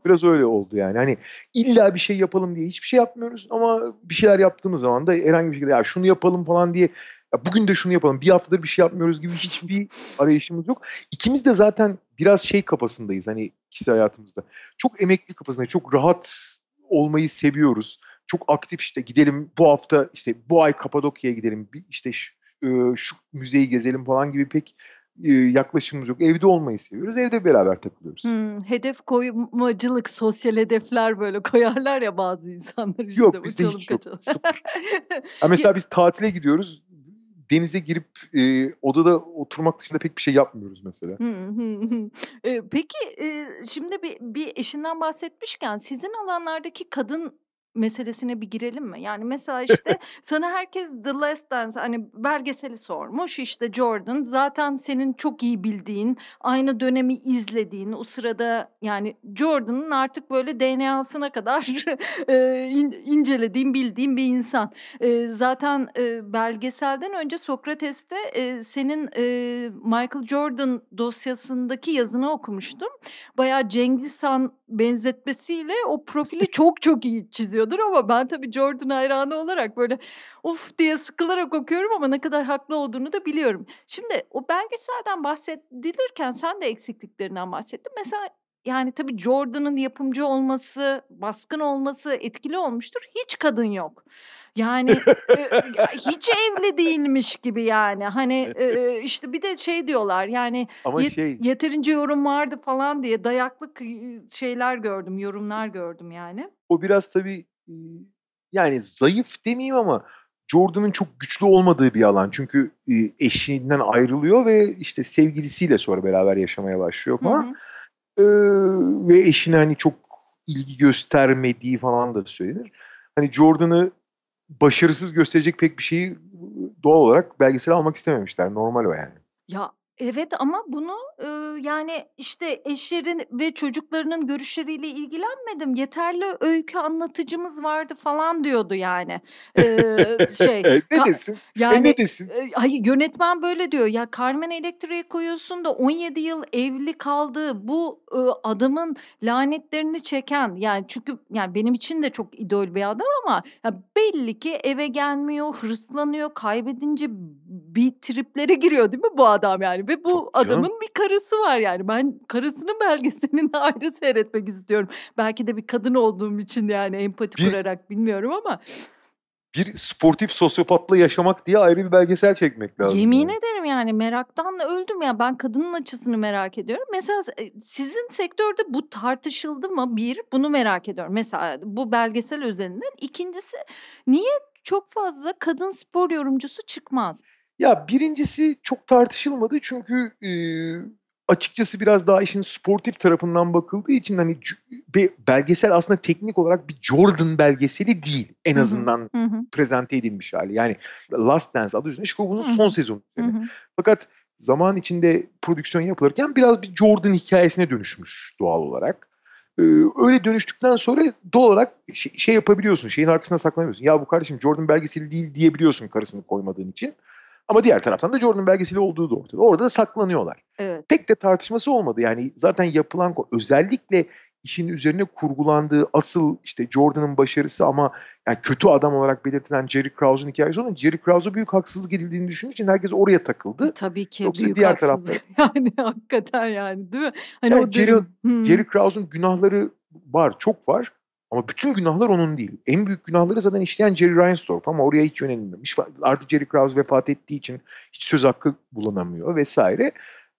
S2: Biraz öyle oldu yani. Hani illa bir şey yapalım diye hiçbir şey yapmıyoruz ama bir şeyler yaptığımız zaman da herhangi bir şekilde ya şunu yapalım falan diye ya bugün de şunu yapalım bir haftadır bir şey yapmıyoruz gibi hiçbir arayışımız yok. İkimiz de zaten biraz şey kafasındayız hani ikisi hayatımızda. Çok emekli kafasındayız. Çok rahat olmayı seviyoruz. Çok aktif işte gidelim bu hafta işte bu ay Kapadokya'ya gidelim bir işte şu, e, şu müzeyi gezelim falan gibi pek e, yaklaşımımız yok. Evde olmayı seviyoruz. Evde beraber takılıyoruz.
S1: Hmm, hedef koymacılık, sosyal hedefler böyle koyarlar ya bazı insanlar. Işte, yok bizde hiç yok. Sıfır. ha, mesela
S2: biz tatile gidiyoruz denize girip e, odada oturmak dışında pek bir şey yapmıyoruz mesela.
S1: Peki e, şimdi bir, bir eşinden bahsetmişken sizin alanlardaki kadın meselesine bir girelim mi? Yani mesela işte sana herkes The Last Dance hani belgeseli sormuş işte Jordan zaten senin çok iyi bildiğin aynı dönemi izlediğin o sırada yani Jordan'ın artık böyle DNA'sına kadar e, in, incelediğim bildiğim bir insan. E, zaten e, belgeselden önce Sokrates'te e, senin e, Michael Jordan dosyasındaki yazını okumuştum. Bayağı Cengiz Han benzetmesiyle o profili çok çok iyi çiziyor yapıyordur ama ben tabii Jordan hayranı olarak böyle uf diye sıkılarak okuyorum ama ne kadar haklı olduğunu da biliyorum. Şimdi o belgeselden bahsedilirken sen de eksikliklerinden bahsettin. Mesela yani tabii Jordan'ın yapımcı olması, baskın olması etkili olmuştur. Hiç kadın yok. Yani e, hiç evli değilmiş gibi yani. Hani e, e, işte bir de şey diyorlar yani Ama yet, şey... yeterince yorum vardı falan diye dayaklık şeyler gördüm, yorumlar gördüm yani.
S2: O biraz tabii yani zayıf demeyeyim ama Jordan'ın çok güçlü olmadığı bir alan. Çünkü eşinden ayrılıyor ve işte sevgilisiyle sonra beraber yaşamaya başlıyor falan. Hı hı. Ee, ve eşine hani çok ilgi göstermediği falan da söylenir. Hani Jordan'ı başarısız gösterecek pek bir şeyi doğal olarak belgesel almak istememişler. Normal o yani.
S1: Ya Evet ama bunu, ııı, yani, işte, eşlerin ve çocuklarının görüşleriyle ilgilenmedim. Yeterli öykü anlatıcımız vardı falan diyordu yani. Eee, şey, e, Ne ka desin? E,
S3: yani, ne desin?
S1: eee, hayır yönetmen böyle diyor. Ya Carmen Electra'ya koyuyorsun da 17 yıl evli kaldı. Bu, ııı, adamın lanetlerini çeken, yani, çünkü, yani, benim için de çok idol bir adam ama ya belli ki eve gelmiyor, hırslanıyor, kaybedince bir triplere giriyor değil mi bu adam yani? ve bu Tabii adamın canım. bir karısı var yani ben karısının belgeselini ayrı seyretmek istiyorum. Belki de bir kadın olduğum için yani empati bir, kurarak bilmiyorum ama
S2: bir sportif sosyopatla yaşamak diye ayrı bir belgesel çekmek lazım. Yemin yani.
S1: ederim yani meraktan öldüm ya ben kadının açısını merak ediyorum. Mesela e, sizin sektörde bu tartışıldı mı bir bunu merak ediyorum. Mesela e, bu belgesel özelinden ikincisi niye çok fazla kadın spor yorumcusu çıkmaz?
S2: Ya birincisi çok tartışılmadı çünkü e, açıkçası biraz daha işin sportif tarafından bakıldığı için hani belgesel aslında teknik olarak bir Jordan belgeseli değil. En azından hı hı. prezente edilmiş hali. Yani Last Dance adı üstünde Chicago'nun son sezonu. Fakat zaman içinde prodüksiyon yapılırken biraz bir Jordan hikayesine dönüşmüş doğal olarak. Ee, öyle dönüştükten sonra doğal olarak şey, şey yapabiliyorsun. Şeyin arkasına saklanamıyorsun. Ya bu kardeşim Jordan belgeseli değil diyebiliyorsun karısını koymadığın için. Ama diğer taraftan da Jordan belgeseli olduğu da ortada. Orada da saklanıyorlar. Evet. Pek de tartışması olmadı. Yani zaten yapılan özellikle işin üzerine kurgulandığı asıl işte Jordan'ın başarısı ama yani kötü adam olarak belirtilen Jerry Krause'un hikayesi onun Jerry Krause'a büyük haksızlık edildiğini düşündüğü için herkes oraya takıldı. E, tabii ki Yoksa büyük diğer haksızlık. Tarafta...
S3: yani hakikaten
S1: yani değil mi? Hani yani o Jerry, dönüm... Jerry
S2: Krause'un günahları var, çok var. Ama bütün günahlar onun değil. En büyük günahları zaten işleyen Jerry Reinsdorf ama oraya hiç yönelinmemiş Artı Jerry Krause vefat ettiği için hiç söz hakkı bulanamıyor vesaire.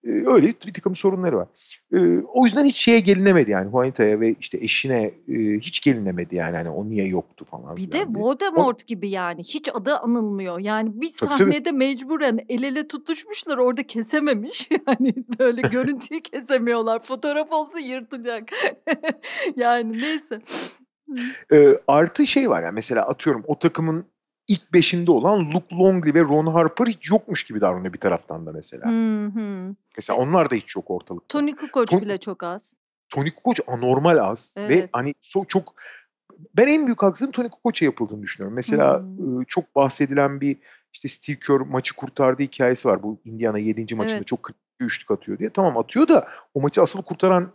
S2: Ee, öyle bir takım sorunları var. Ee, o yüzden hiç şeye gelinemedi yani Juanita'ya ve işte eşine e, hiç gelinemedi yani hani o niye yoktu falan. Bir de
S1: Voldemort o... gibi yani hiç adı anılmıyor. Yani bir tabii, sahnede tabii. mecburen el ele tutuşmuşlar orada kesememiş. Yani böyle görüntüyü kesemiyorlar. Fotoğraf olsa yırtacak. yani neyse.
S2: E, artı şey var ya yani mesela atıyorum o takımın ilk beşinde olan Luke Longley ve Ron Harper hiç yokmuş gibi davranıyor bir taraftan da mesela.
S3: Hı hı.
S2: Mesela e onlar da hiç yok ortalıkta.
S1: Tony Kukoc Ton- bile çok az.
S2: Tony Kukoc anormal az evet. ve hani so çok ben en büyük haksızlığın Tony Kukoc'a yapıldığını düşünüyorum. Mesela hmm. çok bahsedilen bir işte Steve Kerr maçı kurtardı hikayesi var. Bu Indiana 7. maçında evet. çok kritik üçlük atıyor diye. Tamam atıyor da o maçı asıl kurtaran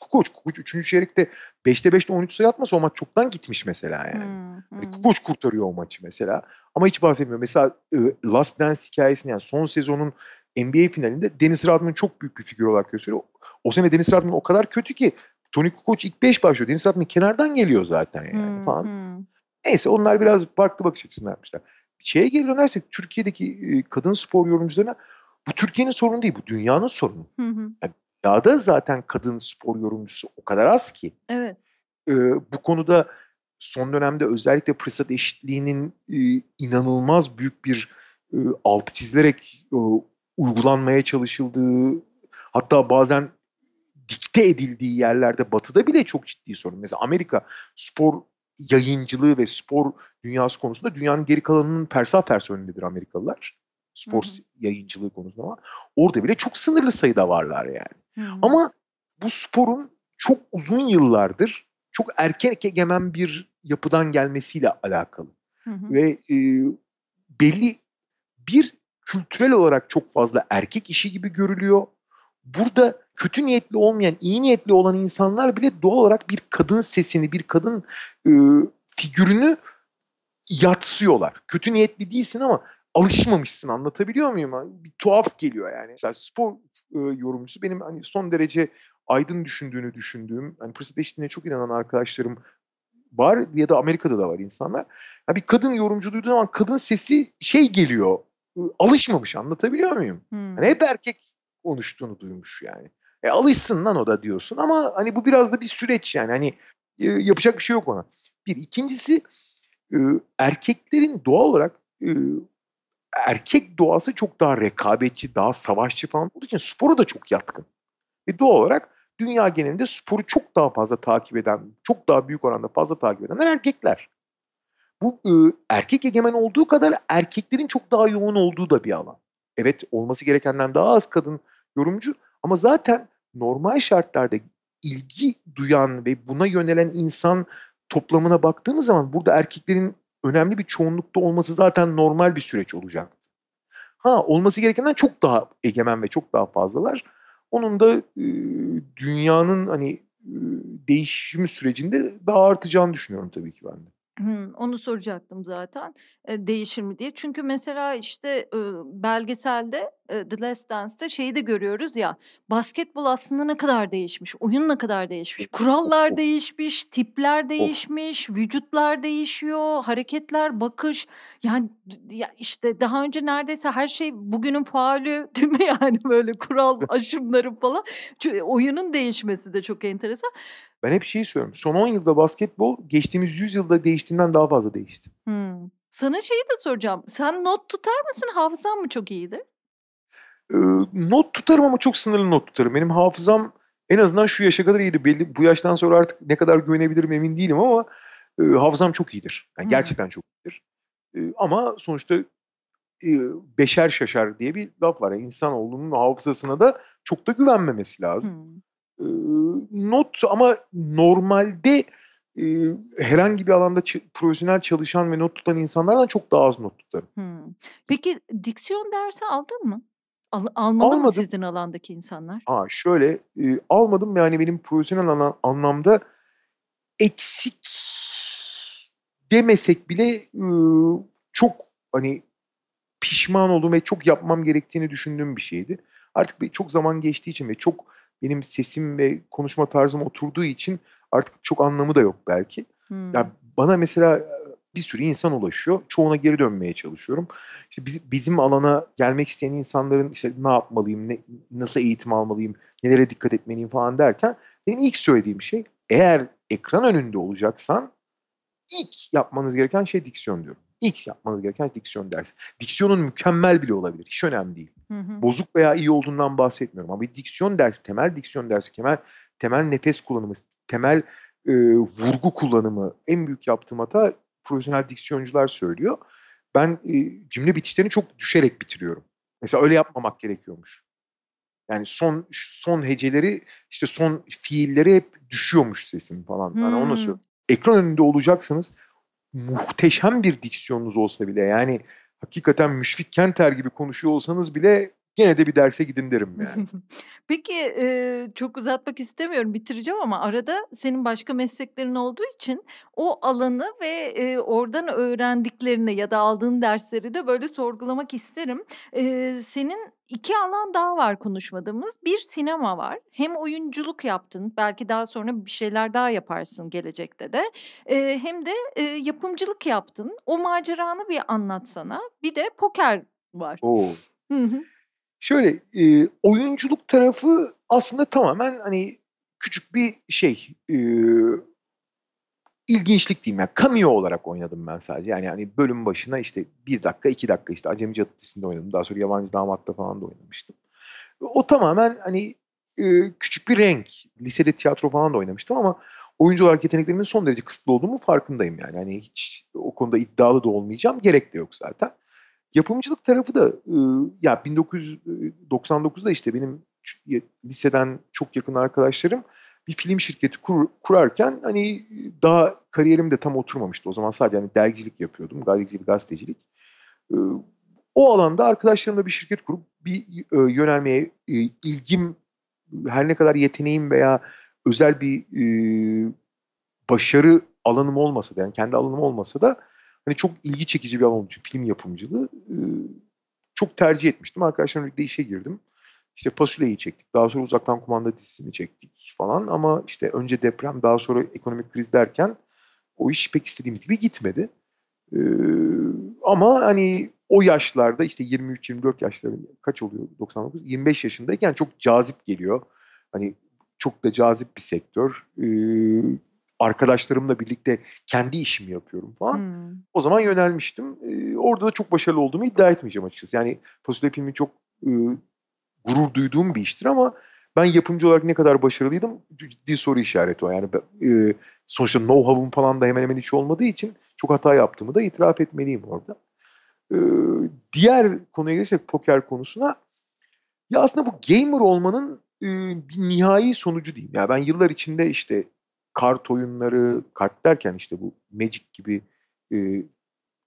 S2: Kukoç, Kukoç 3. çeyrekte 5'te 5'te 13 sayı atmasa o maç çoktan gitmiş mesela yani. Hmm, e, hmm. Kukoç kurtarıyor o maçı mesela. Ama hiç bahsetmiyor. Mesela e, Last Dance hikayesini yani son sezonun NBA finalinde Deniz Radman çok büyük bir figür olarak gösteriyor. O sene Deniz Radman o kadar kötü ki Tony Kukoc ilk 5 başlıyor. Deniz Radman kenardan geliyor zaten yani hmm, falan. Hmm. Neyse onlar biraz farklı bakış açısından yapmışlar. Şeye geri dönersek Türkiye'deki e, kadın spor yorumcularına bu Türkiye'nin sorunu değil bu dünyanın sorunu. Hı Yani dünyada zaten kadın spor yorumcusu o kadar az ki. Evet. E, bu konuda son dönemde özellikle fırsat eşitliğinin e, inanılmaz büyük bir e, altı çizilerek e, uygulanmaya çalışıldığı hatta bazen dikte edildiği yerlerde batıda bile çok ciddi sorun. Mesela Amerika spor yayıncılığı ve spor dünyası konusunda dünyanın geri kalanının persa persa önündedir Amerikalılar spor hı hı. yayıncılığı konusunda ama orada bile çok sınırlı sayıda varlar yani. Hı hı. Ama bu sporun çok uzun yıllardır çok erkek egemen bir yapıdan gelmesiyle alakalı. Hı hı. Ve e, belli bir kültürel olarak çok fazla erkek işi gibi görülüyor. Burada kötü niyetli olmayan, iyi niyetli olan insanlar bile doğal olarak bir kadın sesini, bir kadın e, figürünü yatsıyorlar. Kötü niyetli değilsin ama alışmamışsın anlatabiliyor muyum? Bir tuhaf geliyor yani. Mesela spor e, yorumcusu benim hani son derece aydın düşündüğünü düşündüğüm, hani fırsat eşitliğine çok inanan arkadaşlarım var ya da Amerika'da da var insanlar. Yani bir kadın yorumcu duyduğu zaman kadın sesi şey geliyor, ıı, alışmamış anlatabiliyor muyum? Hani hmm. Hani hep erkek konuştuğunu duymuş yani. E alışsın lan o da diyorsun ama hani bu biraz da bir süreç yani hani e, yapacak bir şey yok ona. Bir. ikincisi e, erkeklerin doğal olarak e, erkek doğası çok daha rekabetçi, daha savaşçı falan olduğu için spora da çok yatkın. Ve doğal olarak dünya genelinde sporu çok daha fazla takip eden, çok daha büyük oranda fazla takip edenler erkekler. Bu e, erkek egemen olduğu kadar erkeklerin çok daha yoğun olduğu da bir alan. Evet olması gerekenden daha az kadın yorumcu ama zaten normal şartlarda ilgi duyan ve buna yönelen insan toplamına baktığımız zaman burada erkeklerin önemli bir çoğunlukta olması zaten normal bir süreç olacak. Ha olması gerekenden çok daha egemen ve çok daha fazlalar. Onun da e, dünyanın hani e, değişim sürecinde daha artacağını düşünüyorum tabii ki ben de.
S1: Hmm, onu soracaktım zaten e, değişir mi diye. Çünkü mesela işte e, belgeselde The Last Dance'da şeyi de görüyoruz ya basketbol aslında ne kadar değişmiş, oyun ne kadar değişmiş, kurallar değişmiş, tipler değişmiş, vücutlar değişiyor, hareketler, bakış yani ya işte daha önce neredeyse her şey bugünün faali değil mi yani böyle kural aşımları falan Çünkü e, oyunun değişmesi de çok enteresan. Ben hep şeyi söylüyorum. Son 10 yılda basketbol
S2: geçtiğimiz 100 yılda değiştiğinden daha fazla değişti.
S1: Hmm. Sana şeyi de soracağım. Sen not tutar mısın? Hafızan mı çok iyidir?
S2: Ee, not tutarım ama çok sınırlı not tutarım. Benim hafızam en azından şu yaşa kadar iyiydi. Belli, bu yaştan sonra artık ne kadar güvenebilirim emin değilim ama e, hafızam çok iyidir. Yani gerçekten çok iyidir. E, ama sonuçta e, beşer şaşar diye bir laf var. Yani olduğunun hafızasına da çok da güvenmemesi lazım. Hmm. E, not ama normalde e, herhangi bir alanda profesyonel çalışan ve not tutan insanlardan çok daha az not tutarım.
S1: Hmm. Peki diksiyon dersi aldın mı? Al, almalı almadım. mı sizin alandaki insanlar?
S2: Ha şöyle e, almadım yani benim profesyonel an, anlamda eksik demesek bile e, çok hani pişman oldum ve çok yapmam gerektiğini düşündüğüm bir şeydi. Artık bir, çok zaman geçtiği için ve çok benim sesim ve konuşma tarzım oturduğu için artık çok anlamı da yok belki. Hmm. Ya yani bana mesela bir sürü insan ulaşıyor. Çoğuna geri dönmeye çalışıyorum. İşte biz, bizim alana gelmek isteyen insanların işte ne yapmalıyım, ne, nasıl eğitim almalıyım, nelere dikkat etmeliyim falan derken benim ilk söylediğim şey eğer ekran önünde olacaksan ilk yapmanız gereken şey diksiyon diyorum. İlk yapmanız gereken diksiyon dersi. Diksiyonun mükemmel bile olabilir. Hiç önemli değil. Hı hı. Bozuk veya iyi olduğundan bahsetmiyorum. Ama bir diksiyon dersi, temel diksiyon dersi, temel temel nefes kullanımı, temel e, vurgu kullanımı en büyük yaptığım hata profesyonel diksiyoncular söylüyor. Ben e, cümle bitişlerini çok düşerek bitiriyorum. Mesela öyle yapmamak gerekiyormuş. Yani son son heceleri işte son fiilleri hep düşüyormuş sesim falan. Hmm. Yani onu söylüyorum. Ekran önünde olacaksanız Muhteşem bir diksiyonunuz olsa bile yani hakikaten Müşfik Kenter gibi konuşuyor olsanız bile Yine de bir derse gidin derim
S1: yani. Peki e, çok uzatmak istemiyorum bitireceğim ama arada senin başka mesleklerin olduğu için o alanı ve e, oradan öğrendiklerini ya da aldığın dersleri de böyle sorgulamak isterim. E, senin iki alan daha var konuşmadığımız. Bir sinema var. Hem oyunculuk yaptın. Belki daha sonra bir şeyler daha yaparsın gelecekte de. E, hem de e, yapımcılık yaptın. O maceranı bir anlatsana. Bir de poker var. Oo. Hı hı.
S2: Şöyle e, oyunculuk tarafı aslında tamamen hani küçük bir şey e, ilginçlik diyeyim yani cameo olarak oynadım ben sadece. Yani hani bölüm başına işte bir dakika iki dakika işte Acemi Caddesi'nde oynadım. Daha sonra Yabancı Damat'ta falan da oynamıştım. O tamamen hani e, küçük bir renk. Lisede tiyatro falan da oynamıştım ama oyuncu olarak yeteneklerimin son derece kısıtlı olduğumu farkındayım yani. yani hiç o konuda iddialı da olmayacağım. Gerek de yok zaten. Yapımcılık tarafı da e, ya 1999'da işte benim liseden çok yakın arkadaşlarım bir film şirketi kur, kurarken hani daha kariyerim de tam oturmamıştı. O zaman sadece hani dergicilik yapıyordum. Gazetecilik, gazetecilik. E, o alanda arkadaşlarımla bir şirket kurup bir e, yönelmeye e, ilgim her ne kadar yeteneğim veya özel bir e, başarı alanım olmasa da yani kendi alanım olmasa da hani çok ilgi çekici bir alan olduğu için film yapımcılığı ee, çok tercih etmiştim. Arkadaşlarımla birlikte işe girdim. İşte fasulyeyi çektik. Daha sonra uzaktan kumanda dizisini çektik falan ama işte önce deprem daha sonra ekonomik kriz derken o iş pek istediğimiz gibi gitmedi. Ee, ama hani o yaşlarda işte 23-24 yaşlarında kaç oluyor 99? 25 yaşındayken çok cazip geliyor. Hani çok da cazip bir sektör. Ee, arkadaşlarımla birlikte kendi işimi yapıyorum falan. Hmm. O zaman yönelmiştim. E, orada da çok başarılı olduğumu iddia etmeyeceğim açıkçası. Yani fasulye filmi çok e, gurur duyduğum bir iştir ama ben yapımcı olarak ne kadar başarılıydım ciddi soru işareti o. Yani e, sonuçta know-how'um falan da hemen hemen hiç olmadığı için çok hata yaptığımı da itiraf etmeliyim orada. E, diğer konuya gelirsek poker konusuna ya aslında bu gamer olmanın e, bir nihai sonucu diyeyim. yani ben yıllar içinde işte kart oyunları, kart derken işte bu Magic gibi e,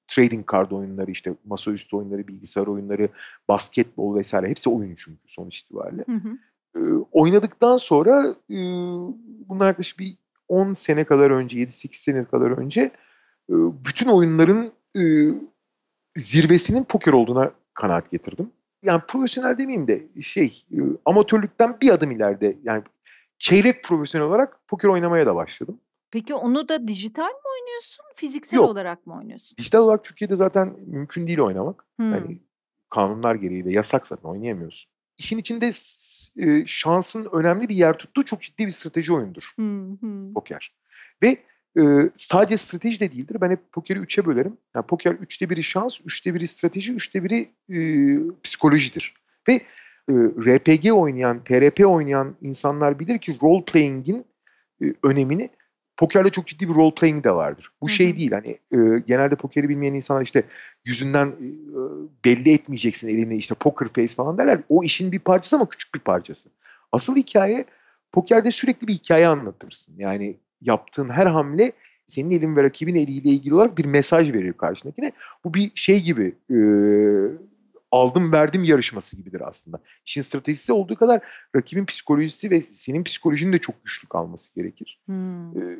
S2: trading card oyunları, işte masaüstü oyunları, bilgisayar oyunları, basketbol vesaire hepsi oyun çünkü sonuç itibariyle. Hı hı. E, oynadıktan sonra e, bundan yaklaşık bir 10 sene kadar önce, 7-8 sene kadar önce e, bütün oyunların e, zirvesinin poker olduğuna kanaat getirdim. Yani profesyonel demeyeyim de şey e, amatörlükten bir adım ileride yani çeyrek profesyonel olarak poker oynamaya da başladım.
S1: Peki onu da dijital mi oynuyorsun, fiziksel Yok. olarak mı oynuyorsun?
S2: Dijital olarak Türkiye'de zaten mümkün değil oynamak. Hmm. Yani kanunlar gereği de yasak zaten oynayamıyorsun. İşin içinde e, şansın önemli bir yer tuttuğu çok ciddi bir strateji oyundur
S3: hmm.
S2: poker. Ve e, sadece strateji de değildir. Ben hep pokeri üçe bölerim. Yani poker üçte biri şans, üçte biri strateji, üçte biri e, psikolojidir. Ve e, RPG oynayan, TRP oynayan insanlar bilir ki role playing'in e, önemini. Pokerde çok ciddi bir role playing de vardır. Bu Hı-hı. şey değil hani e, genelde pokeri bilmeyen insanlar işte yüzünden e, e belli etmeyeceksin elini işte poker face falan derler. O işin bir parçası ama küçük bir parçası. Asıl hikaye pokerde sürekli bir hikaye anlatırsın. Yani yaptığın her hamle senin elin ve rakibin eliyle ilgili olarak bir mesaj verir karşındakine. Bu bir şey gibi e, aldım verdim yarışması gibidir aslında. İşin stratejisi olduğu kadar rakibin psikolojisi ve senin psikolojinin de çok güçlü kalması gerekir. Hmm. Ee,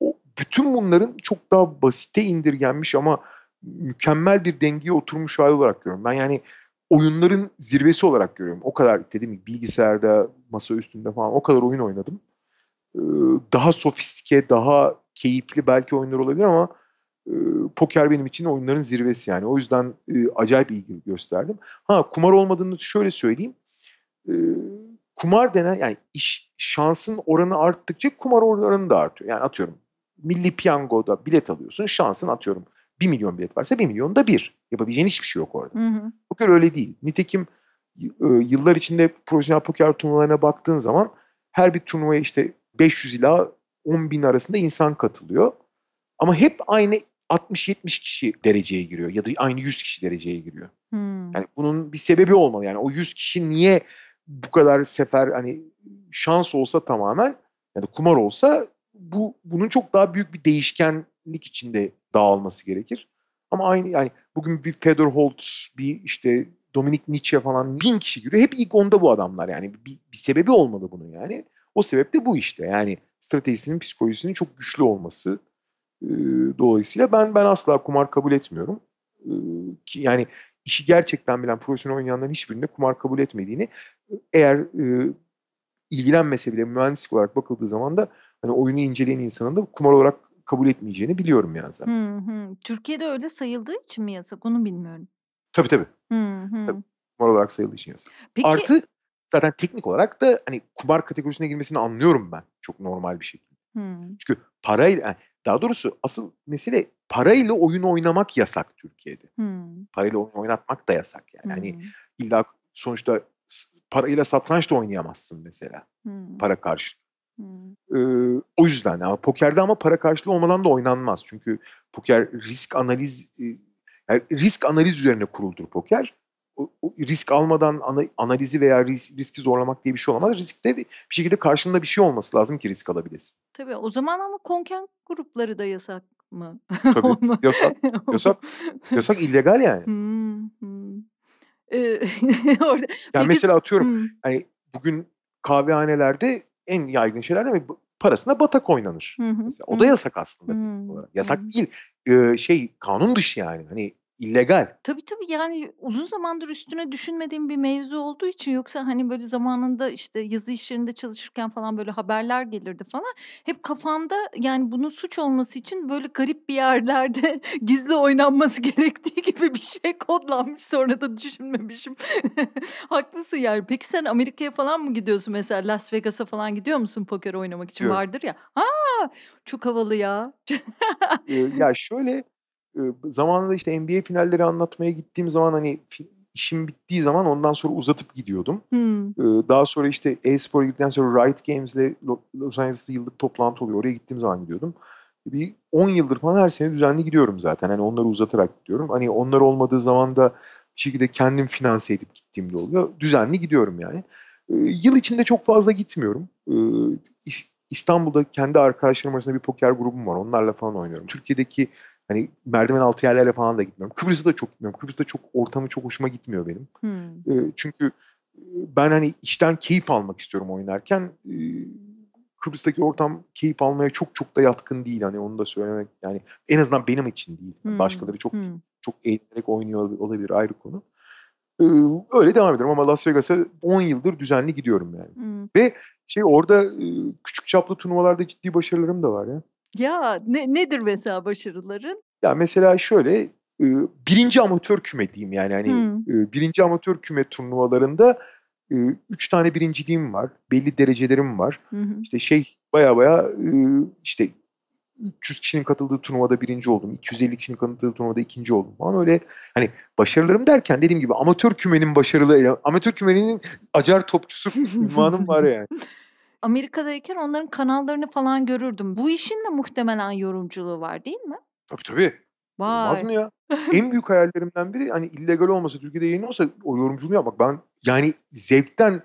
S2: o, bütün bunların çok daha basite indirgenmiş ama mükemmel bir dengeye oturmuş hali olarak görüyorum. Ben yani oyunların zirvesi olarak görüyorum. O kadar dedim gibi bilgisayarda, masa üstünde falan o kadar oyun oynadım. Ee, daha sofistike, daha keyifli belki oyunlar olabilir ama ee, poker benim için oyunların zirvesi yani. O yüzden e, acayip ilgi gösterdim. Ha kumar olmadığını şöyle söyleyeyim. E, kumar denen yani iş, şansın oranı arttıkça kumar oranı da artıyor. Yani atıyorum milli piyangoda bilet alıyorsun şansın atıyorum 1 milyon bilet varsa 1 milyon da 1. Yapabileceğin hiçbir şey yok orada. Hı hı. Poker öyle değil. Nitekim e, yıllar içinde profesyonel poker turnuvalarına baktığın zaman her bir turnuvaya işte 500 ila 10 bin arasında insan katılıyor. Ama hep aynı 60-70 kişi dereceye giriyor ya da aynı 100 kişi dereceye giriyor. Hmm. Yani bunun bir sebebi olmalı. Yani o 100 kişi niye bu kadar sefer hani şans olsa tamamen ya da kumar olsa bu bunun çok daha büyük bir değişkenlik içinde dağılması gerekir. Ama aynı yani bugün bir Fedor Holt, bir işte Dominik Nietzsche falan bin kişi giriyor. Hep ilk onda bu adamlar yani. Bir, bir sebebi olmalı bunun yani. O sebep de bu işte. Yani stratejisinin, psikolojisinin çok güçlü olması Dolayısıyla ben ben asla kumar kabul etmiyorum. Ki yani işi gerçekten bilen profesyonel oynayanların hiçbirinde kumar kabul etmediğini eğer ilgilenmese bile mühendislik olarak bakıldığı zaman da hani oyunu inceleyen insanın da kumar olarak kabul etmeyeceğini biliyorum yani zaten.
S1: Hı hı. Türkiye'de öyle sayıldığı için mi yasak onu bilmiyorum.
S2: Tabii tabii.
S3: Hı hı.
S1: tabii
S2: kumar olarak sayıldığı için yasak. Peki... Artı zaten teknik olarak da hani kumar kategorisine girmesini anlıyorum ben çok normal bir şekilde. Hı. Çünkü parayla yani daha doğrusu asıl mesele parayla oyun oynamak yasak Türkiye'de. Hmm. Parayla oyun oynatmak da yasak yani. Hani hmm. illa sonuçta parayla satranç da oynayamazsın mesela. Hmm. Para karşı. Hmm. Ee, o yüzden ama pokerde ama para karşılığı olmadan da oynanmaz. Çünkü poker risk analiz e, yani risk analiz üzerine kuruldur poker risk almadan analizi veya riski zorlamak diye bir şey olamaz. Riskte bir şekilde karşında bir şey olması lazım ki risk alabilirsin.
S1: Tabii o zaman ama konken grupları da yasak mı?
S2: Tabii yasak. Yasak, yasak illegal yani. Hmm, hmm. Ee, orada, yani mesela atıyorum hmm. hani bugün kahvehanelerde en yaygın şeyler değil mi? Hani parasına batak oynanır. Hı mesela, o hı. da yasak aslında. Hı, hmm, Yasak hı. Hmm. değil. Ee, şey kanun dışı yani. Hani illegal.
S1: Tabii tabii yani uzun zamandır üstüne düşünmediğim bir mevzu olduğu için yoksa hani böyle zamanında işte yazı işlerinde çalışırken falan böyle haberler gelirdi falan. Hep kafamda yani bunun suç olması için böyle garip bir yerlerde gizli oynanması gerektiği gibi bir şey kodlanmış sonra da düşünmemişim. Haklısın yani. Peki sen Amerika'ya falan mı gidiyorsun mesela Las Vegas'a falan gidiyor musun poker oynamak için? Yok. Vardır ya. Ha çok havalı ya.
S2: ee, ya şöyle ee, zamanında işte NBA finalleri anlatmaya gittiğim zaman hani işim bittiği zaman ondan sonra uzatıp gidiyordum. Hmm. Ee, daha sonra işte e-spora gittikten sonra Riot Games'le Los Angeles'ta yıllık toplantı oluyor. Oraya gittiğim zaman gidiyordum. Bir 10 yıldır falan her sene düzenli gidiyorum zaten. Hani onları uzatarak gidiyorum. Hani onlar olmadığı zaman da bir şekilde kendim finanse edip gittiğimde oluyor. Düzenli gidiyorum yani. Ee, yıl içinde çok fazla gitmiyorum. İstanbul'da kendi arkadaşlarım arasında bir poker grubum var. Onlarla falan oynuyorum. Türkiye'deki Hani merdiven altı yerlerle falan da gitmiyorum. Kıbrıs'a da çok gitmiyorum. Kıbrıs'ta çok ortamı çok hoşuma gitmiyor benim. Hmm. E, çünkü ben hani işten keyif almak istiyorum oynarken. E, Kıbrıs'taki ortam keyif almaya çok çok da yatkın değil. Hani onu da söylemek yani en azından benim için değil. Hani hmm. Başkaları çok hmm. çok eğlenerek oynuyor olabilir ayrı konu. Ee, öyle devam ediyorum ama Las Vegas'a 10 yıldır düzenli gidiyorum yani. Hmm. Ve şey orada küçük çaplı turnuvalarda ciddi başarılarım da var ya.
S1: Ya ne, nedir mesela başarıların?
S2: Ya mesela şöyle birinci amatör küme diyeyim yani hani hmm. birinci amatör küme turnuvalarında üç tane birinciliğim var. Belli derecelerim var. Hmm. İşte şey baya baya işte 300 kişinin katıldığı turnuvada birinci oldum. 250 kişinin katıldığı turnuvada ikinci oldum falan öyle. Hani başarılarım derken dediğim gibi amatör kümenin başarılı, amatör kümenin acar topçusu unvanım var yani.
S1: Amerika'dayken onların kanallarını falan görürdüm. Bu işin de muhtemelen yorumculuğu var değil
S3: mi?
S2: Tabii tabii. Vay. Olmaz mı ya? en büyük hayallerimden biri hani illegal olmasa Türkiye'de yayın olsa o yorumculuğu yapmak. Ben yani zevkten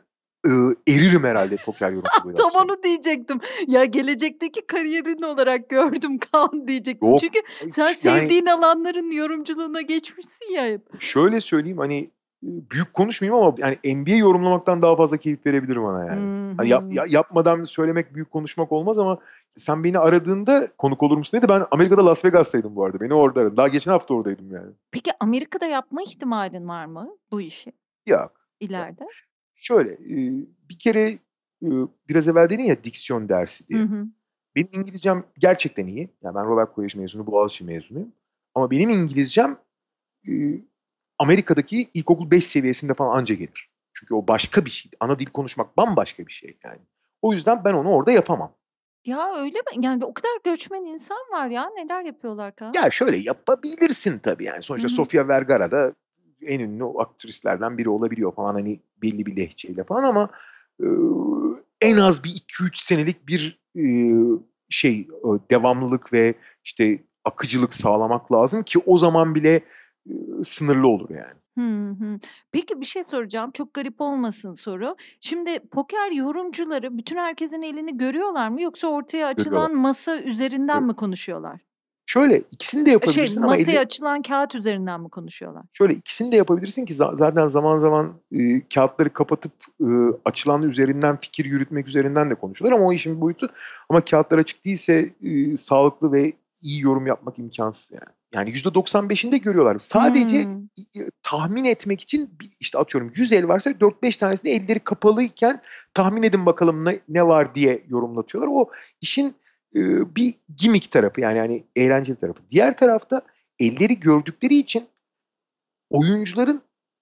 S2: e, eririm herhalde poker yorumculuğu. Tam yapsam.
S1: onu diyecektim. Ya gelecekteki kariyerin olarak gördüm kan diyecektim. Yok. Çünkü sen yani, sevdiğin alanların yorumculuğuna geçmişsin ya.
S2: Şöyle söyleyeyim hani büyük konuşmayayım ama yani NBA yorumlamaktan daha fazla keyif verebilir bana yani. Hani yap, ya, yapmadan söylemek büyük konuşmak olmaz ama sen beni aradığında konuk olur musun dedi. Ben Amerika'da Las Vegas'taydım bu arada. Beni orada aradın. Daha geçen hafta oradaydım yani.
S1: Peki Amerika'da yapma ihtimalin var mı bu işi? Yok. İleride? Yok.
S2: Şöyle e, bir kere e, biraz evvel dedin ya diksiyon dersi diye.
S1: Hı
S3: hı.
S2: Benim İngilizcem gerçekten iyi. Yani ben Robert Kolej mezunu, Boğaziçi mezunuyum. Ama benim İngilizcem e, Amerika'daki ilkokul 5 seviyesinde falan anca gelir. Çünkü o başka bir şey. Ana dil konuşmak bambaşka bir şey yani. O yüzden ben onu orada yapamam.
S1: Ya öyle mi? Yani o kadar göçmen insan var ya. Neler yapıyorlar Kaan? Ya
S2: şöyle yapabilirsin tabii yani. Sonuçta Hı-hı. Sofia Vergara da en ünlü aktrislerden biri olabiliyor falan hani belli bir lehçeyle falan ama e, en az bir 2-3 senelik bir e, şey e, devamlılık ve işte akıcılık sağlamak lazım ki o zaman bile sınırlı olur yani.
S3: Hı
S1: hı. Peki bir şey soracağım. Çok garip olmasın soru. Şimdi poker yorumcuları bütün herkesin elini görüyorlar mı yoksa ortaya açılan masa üzerinden evet. mi konuşuyorlar?
S2: Şöyle ikisini de e, şey, yapabilirsin şey, masaya ama... Masaya eli...
S1: açılan kağıt üzerinden mi konuşuyorlar?
S2: Şöyle ikisini de yapabilirsin ki zaten zaman zaman e, kağıtları kapatıp e, açılan üzerinden fikir yürütmek üzerinden de konuşuyorlar ama o işin boyutu. Ama kağıtlar açık değilse e, sağlıklı ve iyi yorum yapmak imkansız yani. Yani %95'inde görüyorlar. Sadece hmm. tahmin etmek için işte atıyorum 100 el varsa 4-5 tanesini elleri kapalıyken tahmin edin bakalım ne, ne var diye yorumlatıyorlar. O işin e, bir gimmick tarafı yani yani eğlenceli tarafı. Diğer tarafta elleri gördükleri için oyuncuların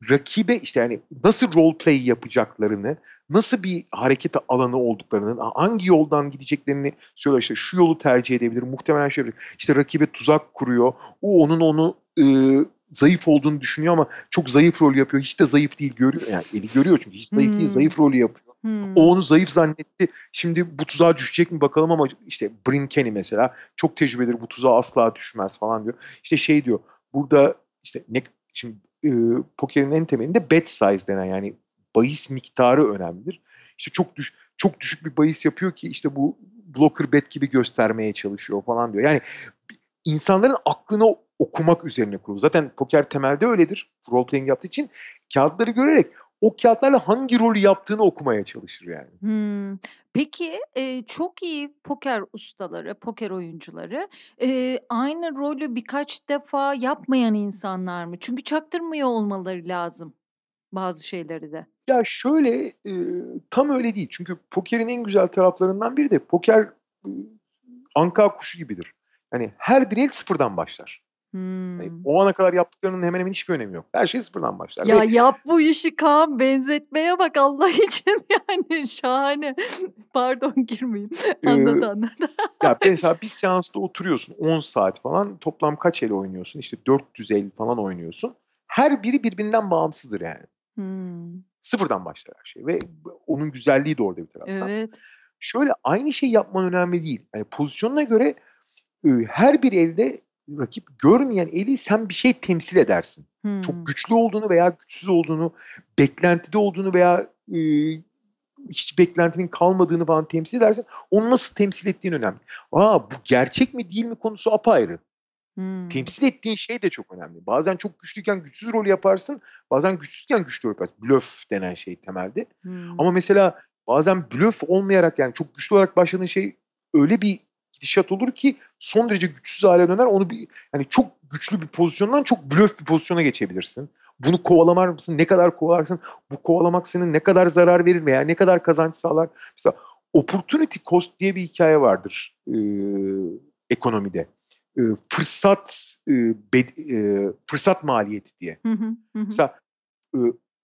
S2: rakibe işte yani nasıl role play yapacaklarını, nasıl bir hareket alanı olduklarını, hangi yoldan gideceklerini söylüyor. İşte şu yolu tercih edebilir, muhtemelen şey yapabilir. İşte rakibe tuzak kuruyor. O onun onu e, zayıf olduğunu düşünüyor ama çok zayıf rol yapıyor. Hiç de zayıf değil görüyor. Yani eli görüyor çünkü hiç zayıf hmm. değil, zayıf rolü yapıyor. Hmm. O onu zayıf zannetti. Şimdi bu tuzağa düşecek mi bakalım ama işte Brinkeni mesela çok tecrübedir bu tuzağa asla düşmez falan diyor. İşte şey diyor. Burada işte ne şimdi e, pokerin en temelinde bet size denen yani bahis miktarı önemlidir. İşte çok düş, çok düşük bir bahis yapıyor ki işte bu blocker bet gibi göstermeye çalışıyor falan diyor. Yani insanların aklını okumak üzerine kurulu. Zaten poker temelde öyledir. Role playing yaptığı için kağıtları görerek o kağıtlarla hangi rolü yaptığını okumaya çalışır yani.
S3: Hmm.
S1: Peki e, çok iyi poker ustaları, poker oyuncuları e, aynı rolü birkaç defa yapmayan insanlar mı? Çünkü çaktırmıyor olmaları lazım bazı şeyleri de.
S2: Ya şöyle e, tam öyle değil. Çünkü pokerin en güzel taraflarından biri de poker e, anka kuşu gibidir. Yani her bir el sıfırdan başlar. Hani hmm. Yani o ana kadar yaptıklarının hemen hemen hiçbir önemi yok. Her şey sıfırdan başlar. Ya Ve...
S1: yap bu işi Kaan benzetmeye bak Allah için yani şahane. Pardon girmeyeyim. Anladı ee, anladı.
S2: ya mesela bir seansta oturuyorsun 10 saat falan toplam kaç el oynuyorsun? İşte 450 falan oynuyorsun. Her biri birbirinden bağımsızdır yani.
S3: Hmm.
S2: Sıfırdan başlar her şey. Ve onun güzelliği de orada bir taraftan. Evet. Şöyle aynı şey yapman önemli değil. Yani pozisyonuna göre ıı, her bir elde rakip görmeyen eli sen bir şey temsil edersin. Hmm. Çok güçlü olduğunu veya güçsüz olduğunu, beklentide olduğunu veya e, hiç beklentinin kalmadığını falan temsil edersin. Onu nasıl temsil ettiğin önemli. Aa bu gerçek mi değil mi konusu apayrı. Hmm. Temsil ettiğin şey de çok önemli. Bazen çok güçlüyken güçsüz rol yaparsın. Bazen güçsüzken güçlü rol yaparsın. Blöf denen şey temelde. Hmm. Ama mesela bazen blöf olmayarak yani çok güçlü olarak başladığın şey öyle bir gidişat olur ki son derece güçsüz hale döner. Onu bir yani çok güçlü bir pozisyondan çok blöf bir pozisyona geçebilirsin. Bunu kovalamar mısın? Ne kadar kovalarsın? Bu kovalamak senin ne kadar zarar verir veya ne kadar kazanç sağlar? Mesela opportunity cost diye bir hikaye vardır e, ekonomide. E, fırsat e, bed, e, fırsat maliyeti diye. Mesela e,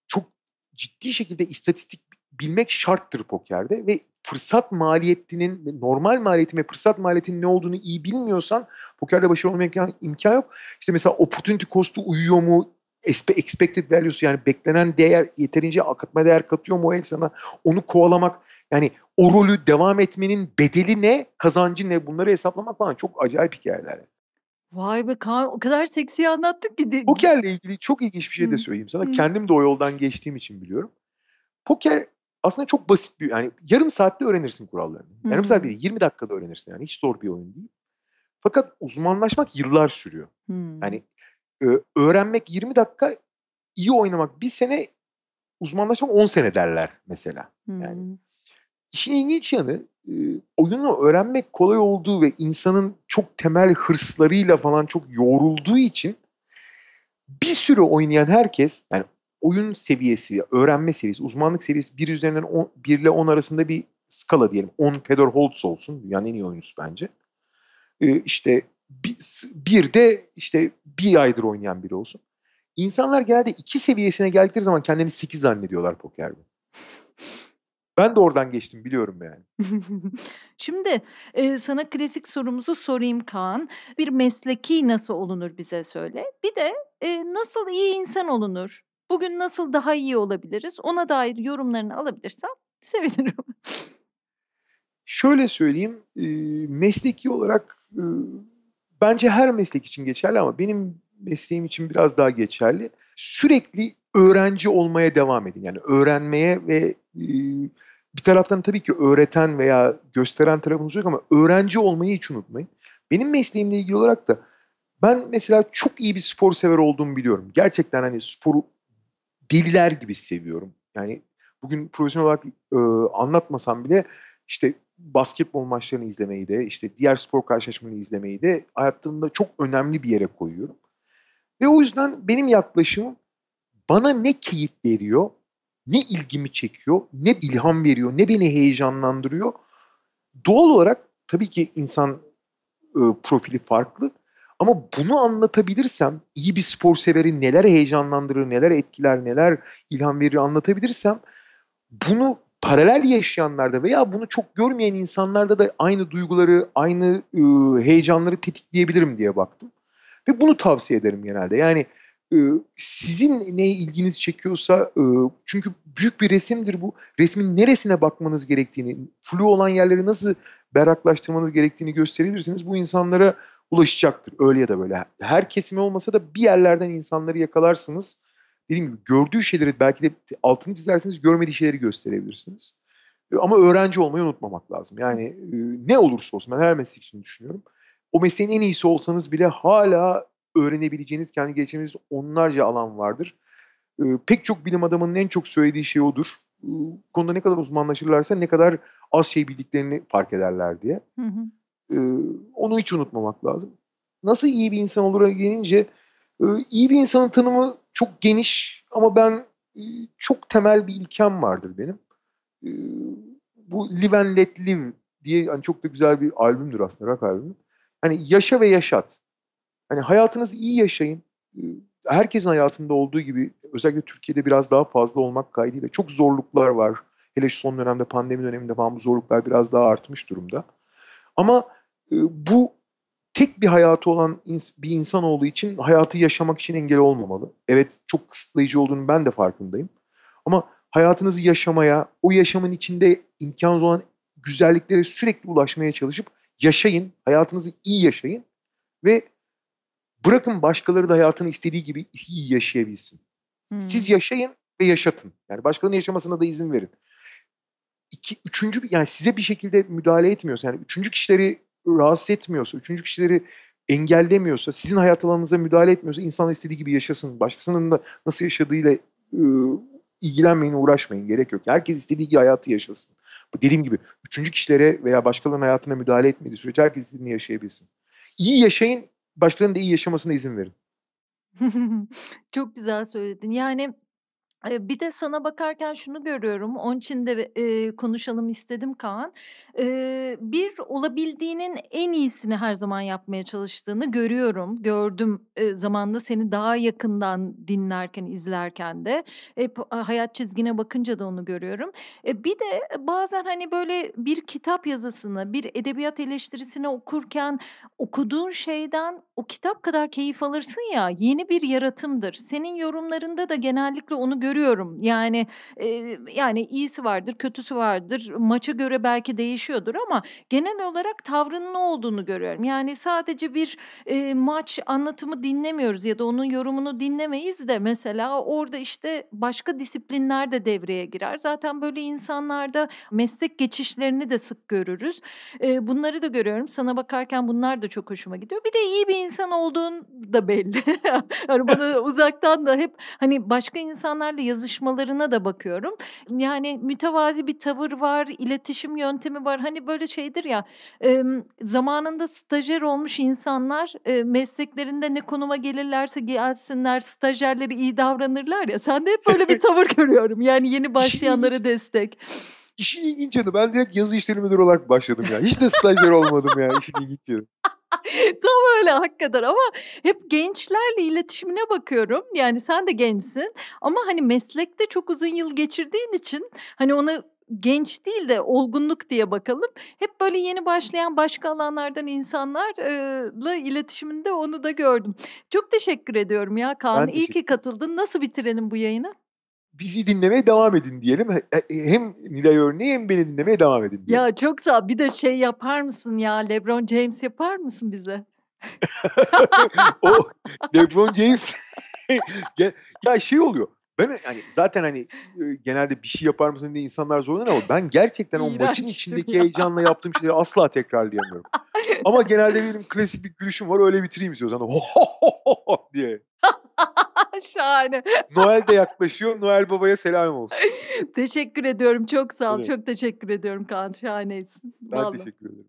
S2: çok ciddi şekilde istatistik bilmek şarttır pokerde ve fırsat maliyetinin normal maliyetin ve fırsat maliyetinin ne olduğunu iyi bilmiyorsan pokerde başarılı olmak imkan, imkan yok. İşte mesela opportunity cost'u uyuyor mu? Expected value'su yani beklenen değer yeterince akıtma değer katıyor mu o el sana? Onu kovalamak yani o rolü devam etmenin bedeli ne, kazancı ne bunları hesaplamak falan çok acayip hikayeler.
S1: Vay be Kaan o kadar seksi anlattık ki. Pokerle ilgili çok ilginç bir
S2: şey de söyleyeyim sana. Hmm. Kendim de o yoldan geçtiğim için biliyorum. Poker aslında çok basit bir yani yarım saatte öğrenirsin kurallarını. Yarım saat hmm. değil 20 dakikada öğrenirsin yani hiç zor bir oyun değil. Fakat uzmanlaşmak yıllar sürüyor. Hmm. Yani e, öğrenmek 20 dakika, iyi oynamak bir sene, uzmanlaşmak 10 sene derler mesela.
S3: Hmm. Yani işin ilginç
S2: yanı e, oyunu öğrenmek kolay olduğu ve insanın çok temel hırslarıyla falan çok yorulduğu için bir sürü oynayan herkes yani oyun seviyesi, öğrenme seviyesi, uzmanlık seviyesi 1 üzerinden 10, 1 ile 10 arasında bir skala diyelim. 10 Pedro Holtz olsun. Dünyanın en iyi oyuncusu bence. Ee, işte bir, bir de işte bir aydır oynayan biri olsun. İnsanlar genelde iki seviyesine geldikleri zaman kendini 8 zannediyorlar pokerde. Ben de oradan geçtim biliyorum yani.
S1: Şimdi e, sana klasik sorumuzu sorayım Kaan. Bir mesleki nasıl olunur bize söyle. Bir de e, nasıl iyi insan olunur? Bugün nasıl daha iyi olabiliriz? Ona dair yorumlarını alabilirsem sevinirim.
S2: Şöyle söyleyeyim, mesleki olarak bence her meslek için geçerli ama benim mesleğim için biraz daha geçerli. Sürekli öğrenci olmaya devam edin. Yani öğrenmeye ve bir taraftan tabii ki öğreten veya gösteren tarafınız yok ama öğrenci olmayı hiç unutmayın. Benim mesleğimle ilgili olarak da ben mesela çok iyi bir spor sever olduğumu biliyorum. Gerçekten hani sporu deliler gibi seviyorum. Yani bugün profesyonel olarak e, anlatmasam bile işte basketbol maçlarını izlemeyi de işte diğer spor karşılaşmalarını izlemeyi de hayatımda çok önemli bir yere koyuyorum. Ve o yüzden benim yaklaşımım bana ne keyif veriyor, ne ilgimi çekiyor, ne ilham veriyor, ne beni heyecanlandırıyor. Doğal olarak tabii ki insan e, profili farklı ama bunu anlatabilirsem, iyi bir spor severi neler heyecanlandırır, neler etkiler, neler ilham verir anlatabilirsem bunu paralel yaşayanlarda veya bunu çok görmeyen insanlarda da aynı duyguları, aynı e, heyecanları tetikleyebilirim diye baktım. Ve bunu tavsiye ederim genelde. Yani e, sizin ne ilginiz çekiyorsa e, çünkü büyük bir resimdir bu. Resmin neresine bakmanız gerektiğini, flu olan yerleri nasıl beraklaştırmanız gerektiğini gösterirsiniz. Bu insanlara ulaşacaktır. Öyle ya da böyle. Her kesime olmasa da bir yerlerden insanları yakalarsınız. Dediğim gibi gördüğü şeyleri belki de altını çizersiniz görmediği şeyleri gösterebilirsiniz. Ama öğrenci olmayı unutmamak lazım. Yani e, ne olursa olsun ben her meslek için düşünüyorum. O mesleğin en iyisi olsanız bile hala öğrenebileceğiniz kendi gelişiminiz onlarca alan vardır. E, pek çok bilim adamının en çok söylediği şey odur konuda ne kadar uzmanlaşırlarsa ne kadar az şey bildiklerini fark ederler diye. Hı hı. Ee, onu hiç unutmamak lazım. Nasıl iyi bir insan olur gelince e, iyi bir insanın tanımı çok geniş ama ben e, çok temel bir ilkem vardır benim. E, bu Live and Let Live diye hani çok da güzel bir albümdür aslında rock albümü. Hani yaşa ve yaşat. Hani hayatınızı iyi yaşayın. Herkesin hayatında olduğu gibi özellikle Türkiye'de biraz daha fazla olmak kaydıyla çok zorluklar var. Hele şu son dönemde pandemi döneminde falan bu zorluklar biraz daha artmış durumda. Ama e, bu tek bir hayatı olan bir insan olduğu için hayatı yaşamak için engel olmamalı. Evet çok kısıtlayıcı olduğunu ben de farkındayım. Ama hayatınızı yaşamaya, o yaşamın içinde imkanınız olan güzelliklere sürekli ulaşmaya çalışıp yaşayın, hayatınızı iyi yaşayın ve bırakın başkaları da hayatını istediği gibi iyi yaşayabilsin. Hmm. Siz yaşayın ve yaşatın. Yani başkalarının yaşamasına da izin verin iki, üçüncü yani size bir şekilde müdahale etmiyorsa yani üçüncü kişileri rahatsız etmiyorsa, üçüncü kişileri engellemiyorsa, sizin hayat alanınıza müdahale etmiyorsa insan istediği gibi yaşasın. Başkasının da nasıl yaşadığıyla e, ilgilenmeyin, uğraşmayın. Gerek yok. Herkes istediği gibi hayatı yaşasın. Bu Dediğim gibi üçüncü kişilere veya başkalarının hayatına müdahale etmediği sürece herkes istediğini yaşayabilsin. İyi yaşayın, başkalarının da iyi yaşamasına izin verin.
S1: Çok güzel söyledin. Yani bir de sana bakarken şunu görüyorum, onun için de, eee, konuşalım istedim Kaan. Eee, bir, olabildiğinin en iyisini her zaman yapmaya çalıştığını görüyorum. Gördüm, eee, zamanında seni daha yakından dinlerken, izlerken de. Hep hayat çizgine bakınca da onu görüyorum. E, bir de e, bazen, hani, böyle bir kitap yazısını, bir edebiyat eleştirisini okurken okuduğun şeyden o kitap kadar keyif alırsın ya, yeni bir yaratımdır. Senin yorumlarında da genellikle onu görüyorum görüyorum. Yani e, yani iyisi vardır, kötüsü vardır. Maça göre belki değişiyordur ama genel olarak tavrının ne olduğunu görüyorum. Yani sadece bir e, maç anlatımı dinlemiyoruz ya da onun yorumunu dinlemeyiz de mesela orada işte başka disiplinler de devreye girer. Zaten böyle insanlarda meslek geçişlerini de sık görürüz. E, bunları da görüyorum. Sana bakarken bunlar da çok hoşuma gidiyor. Bir de iyi bir insan olduğun da belli. yani bana uzaktan da hep hani başka insanlarla yazışmalarına da bakıyorum. Yani mütevazi bir tavır var, iletişim yöntemi var. Hani böyle şeydir ya zamanında stajyer olmuş insanlar mesleklerinde ne konuma gelirlerse gelsinler stajyerleri iyi davranırlar ya. Sen de hep böyle bir tavır görüyorum. Yani yeni başlayanlara destek. İşin ilginç yanı ben direkt yazı işleri
S2: müdürü olarak başladım ya. Hiç de stajyer olmadım ya işin ilginç yanı.
S1: Tam öyle hakikaten ama hep gençlerle iletişimine bakıyorum. Yani sen de gençsin ama hani meslekte çok uzun yıl geçirdiğin için hani ona genç değil de olgunluk diye bakalım. Hep böyle yeni başlayan başka alanlardan insanlarla iletişiminde onu da gördüm. Çok teşekkür ediyorum ya Kaan. Ben İyi ki katıldın. Nasıl bitirelim bu yayını?
S2: bizi dinlemeye devam edin diyelim. E, e, hem Nilay örneği hem beni dinlemeye devam edin.
S1: Diyelim. Ya çok sağ Bir de şey yapar mısın ya? LeBron James yapar mısın bize?
S2: o LeBron James ya şey oluyor. Ben yani zaten hani e, genelde bir şey yapar mısın diye insanlar zorlanır ama ben gerçekten o maçın içindeki ya. heyecanla yaptığım şeyleri asla tekrarlayamıyorum. ama genelde benim klasik bir gülüşüm var öyle bitireyim istiyorsan. Hani, ho, ho, ho, ho diye.
S3: Şahane.
S2: Noel de yaklaşıyor. Noel Baba'ya selam olsun.
S1: teşekkür ediyorum. Çok sağ ol. Evet. Çok teşekkür ediyorum Kaan. şahanesin. Ben Vallahi. teşekkür
S2: ederim.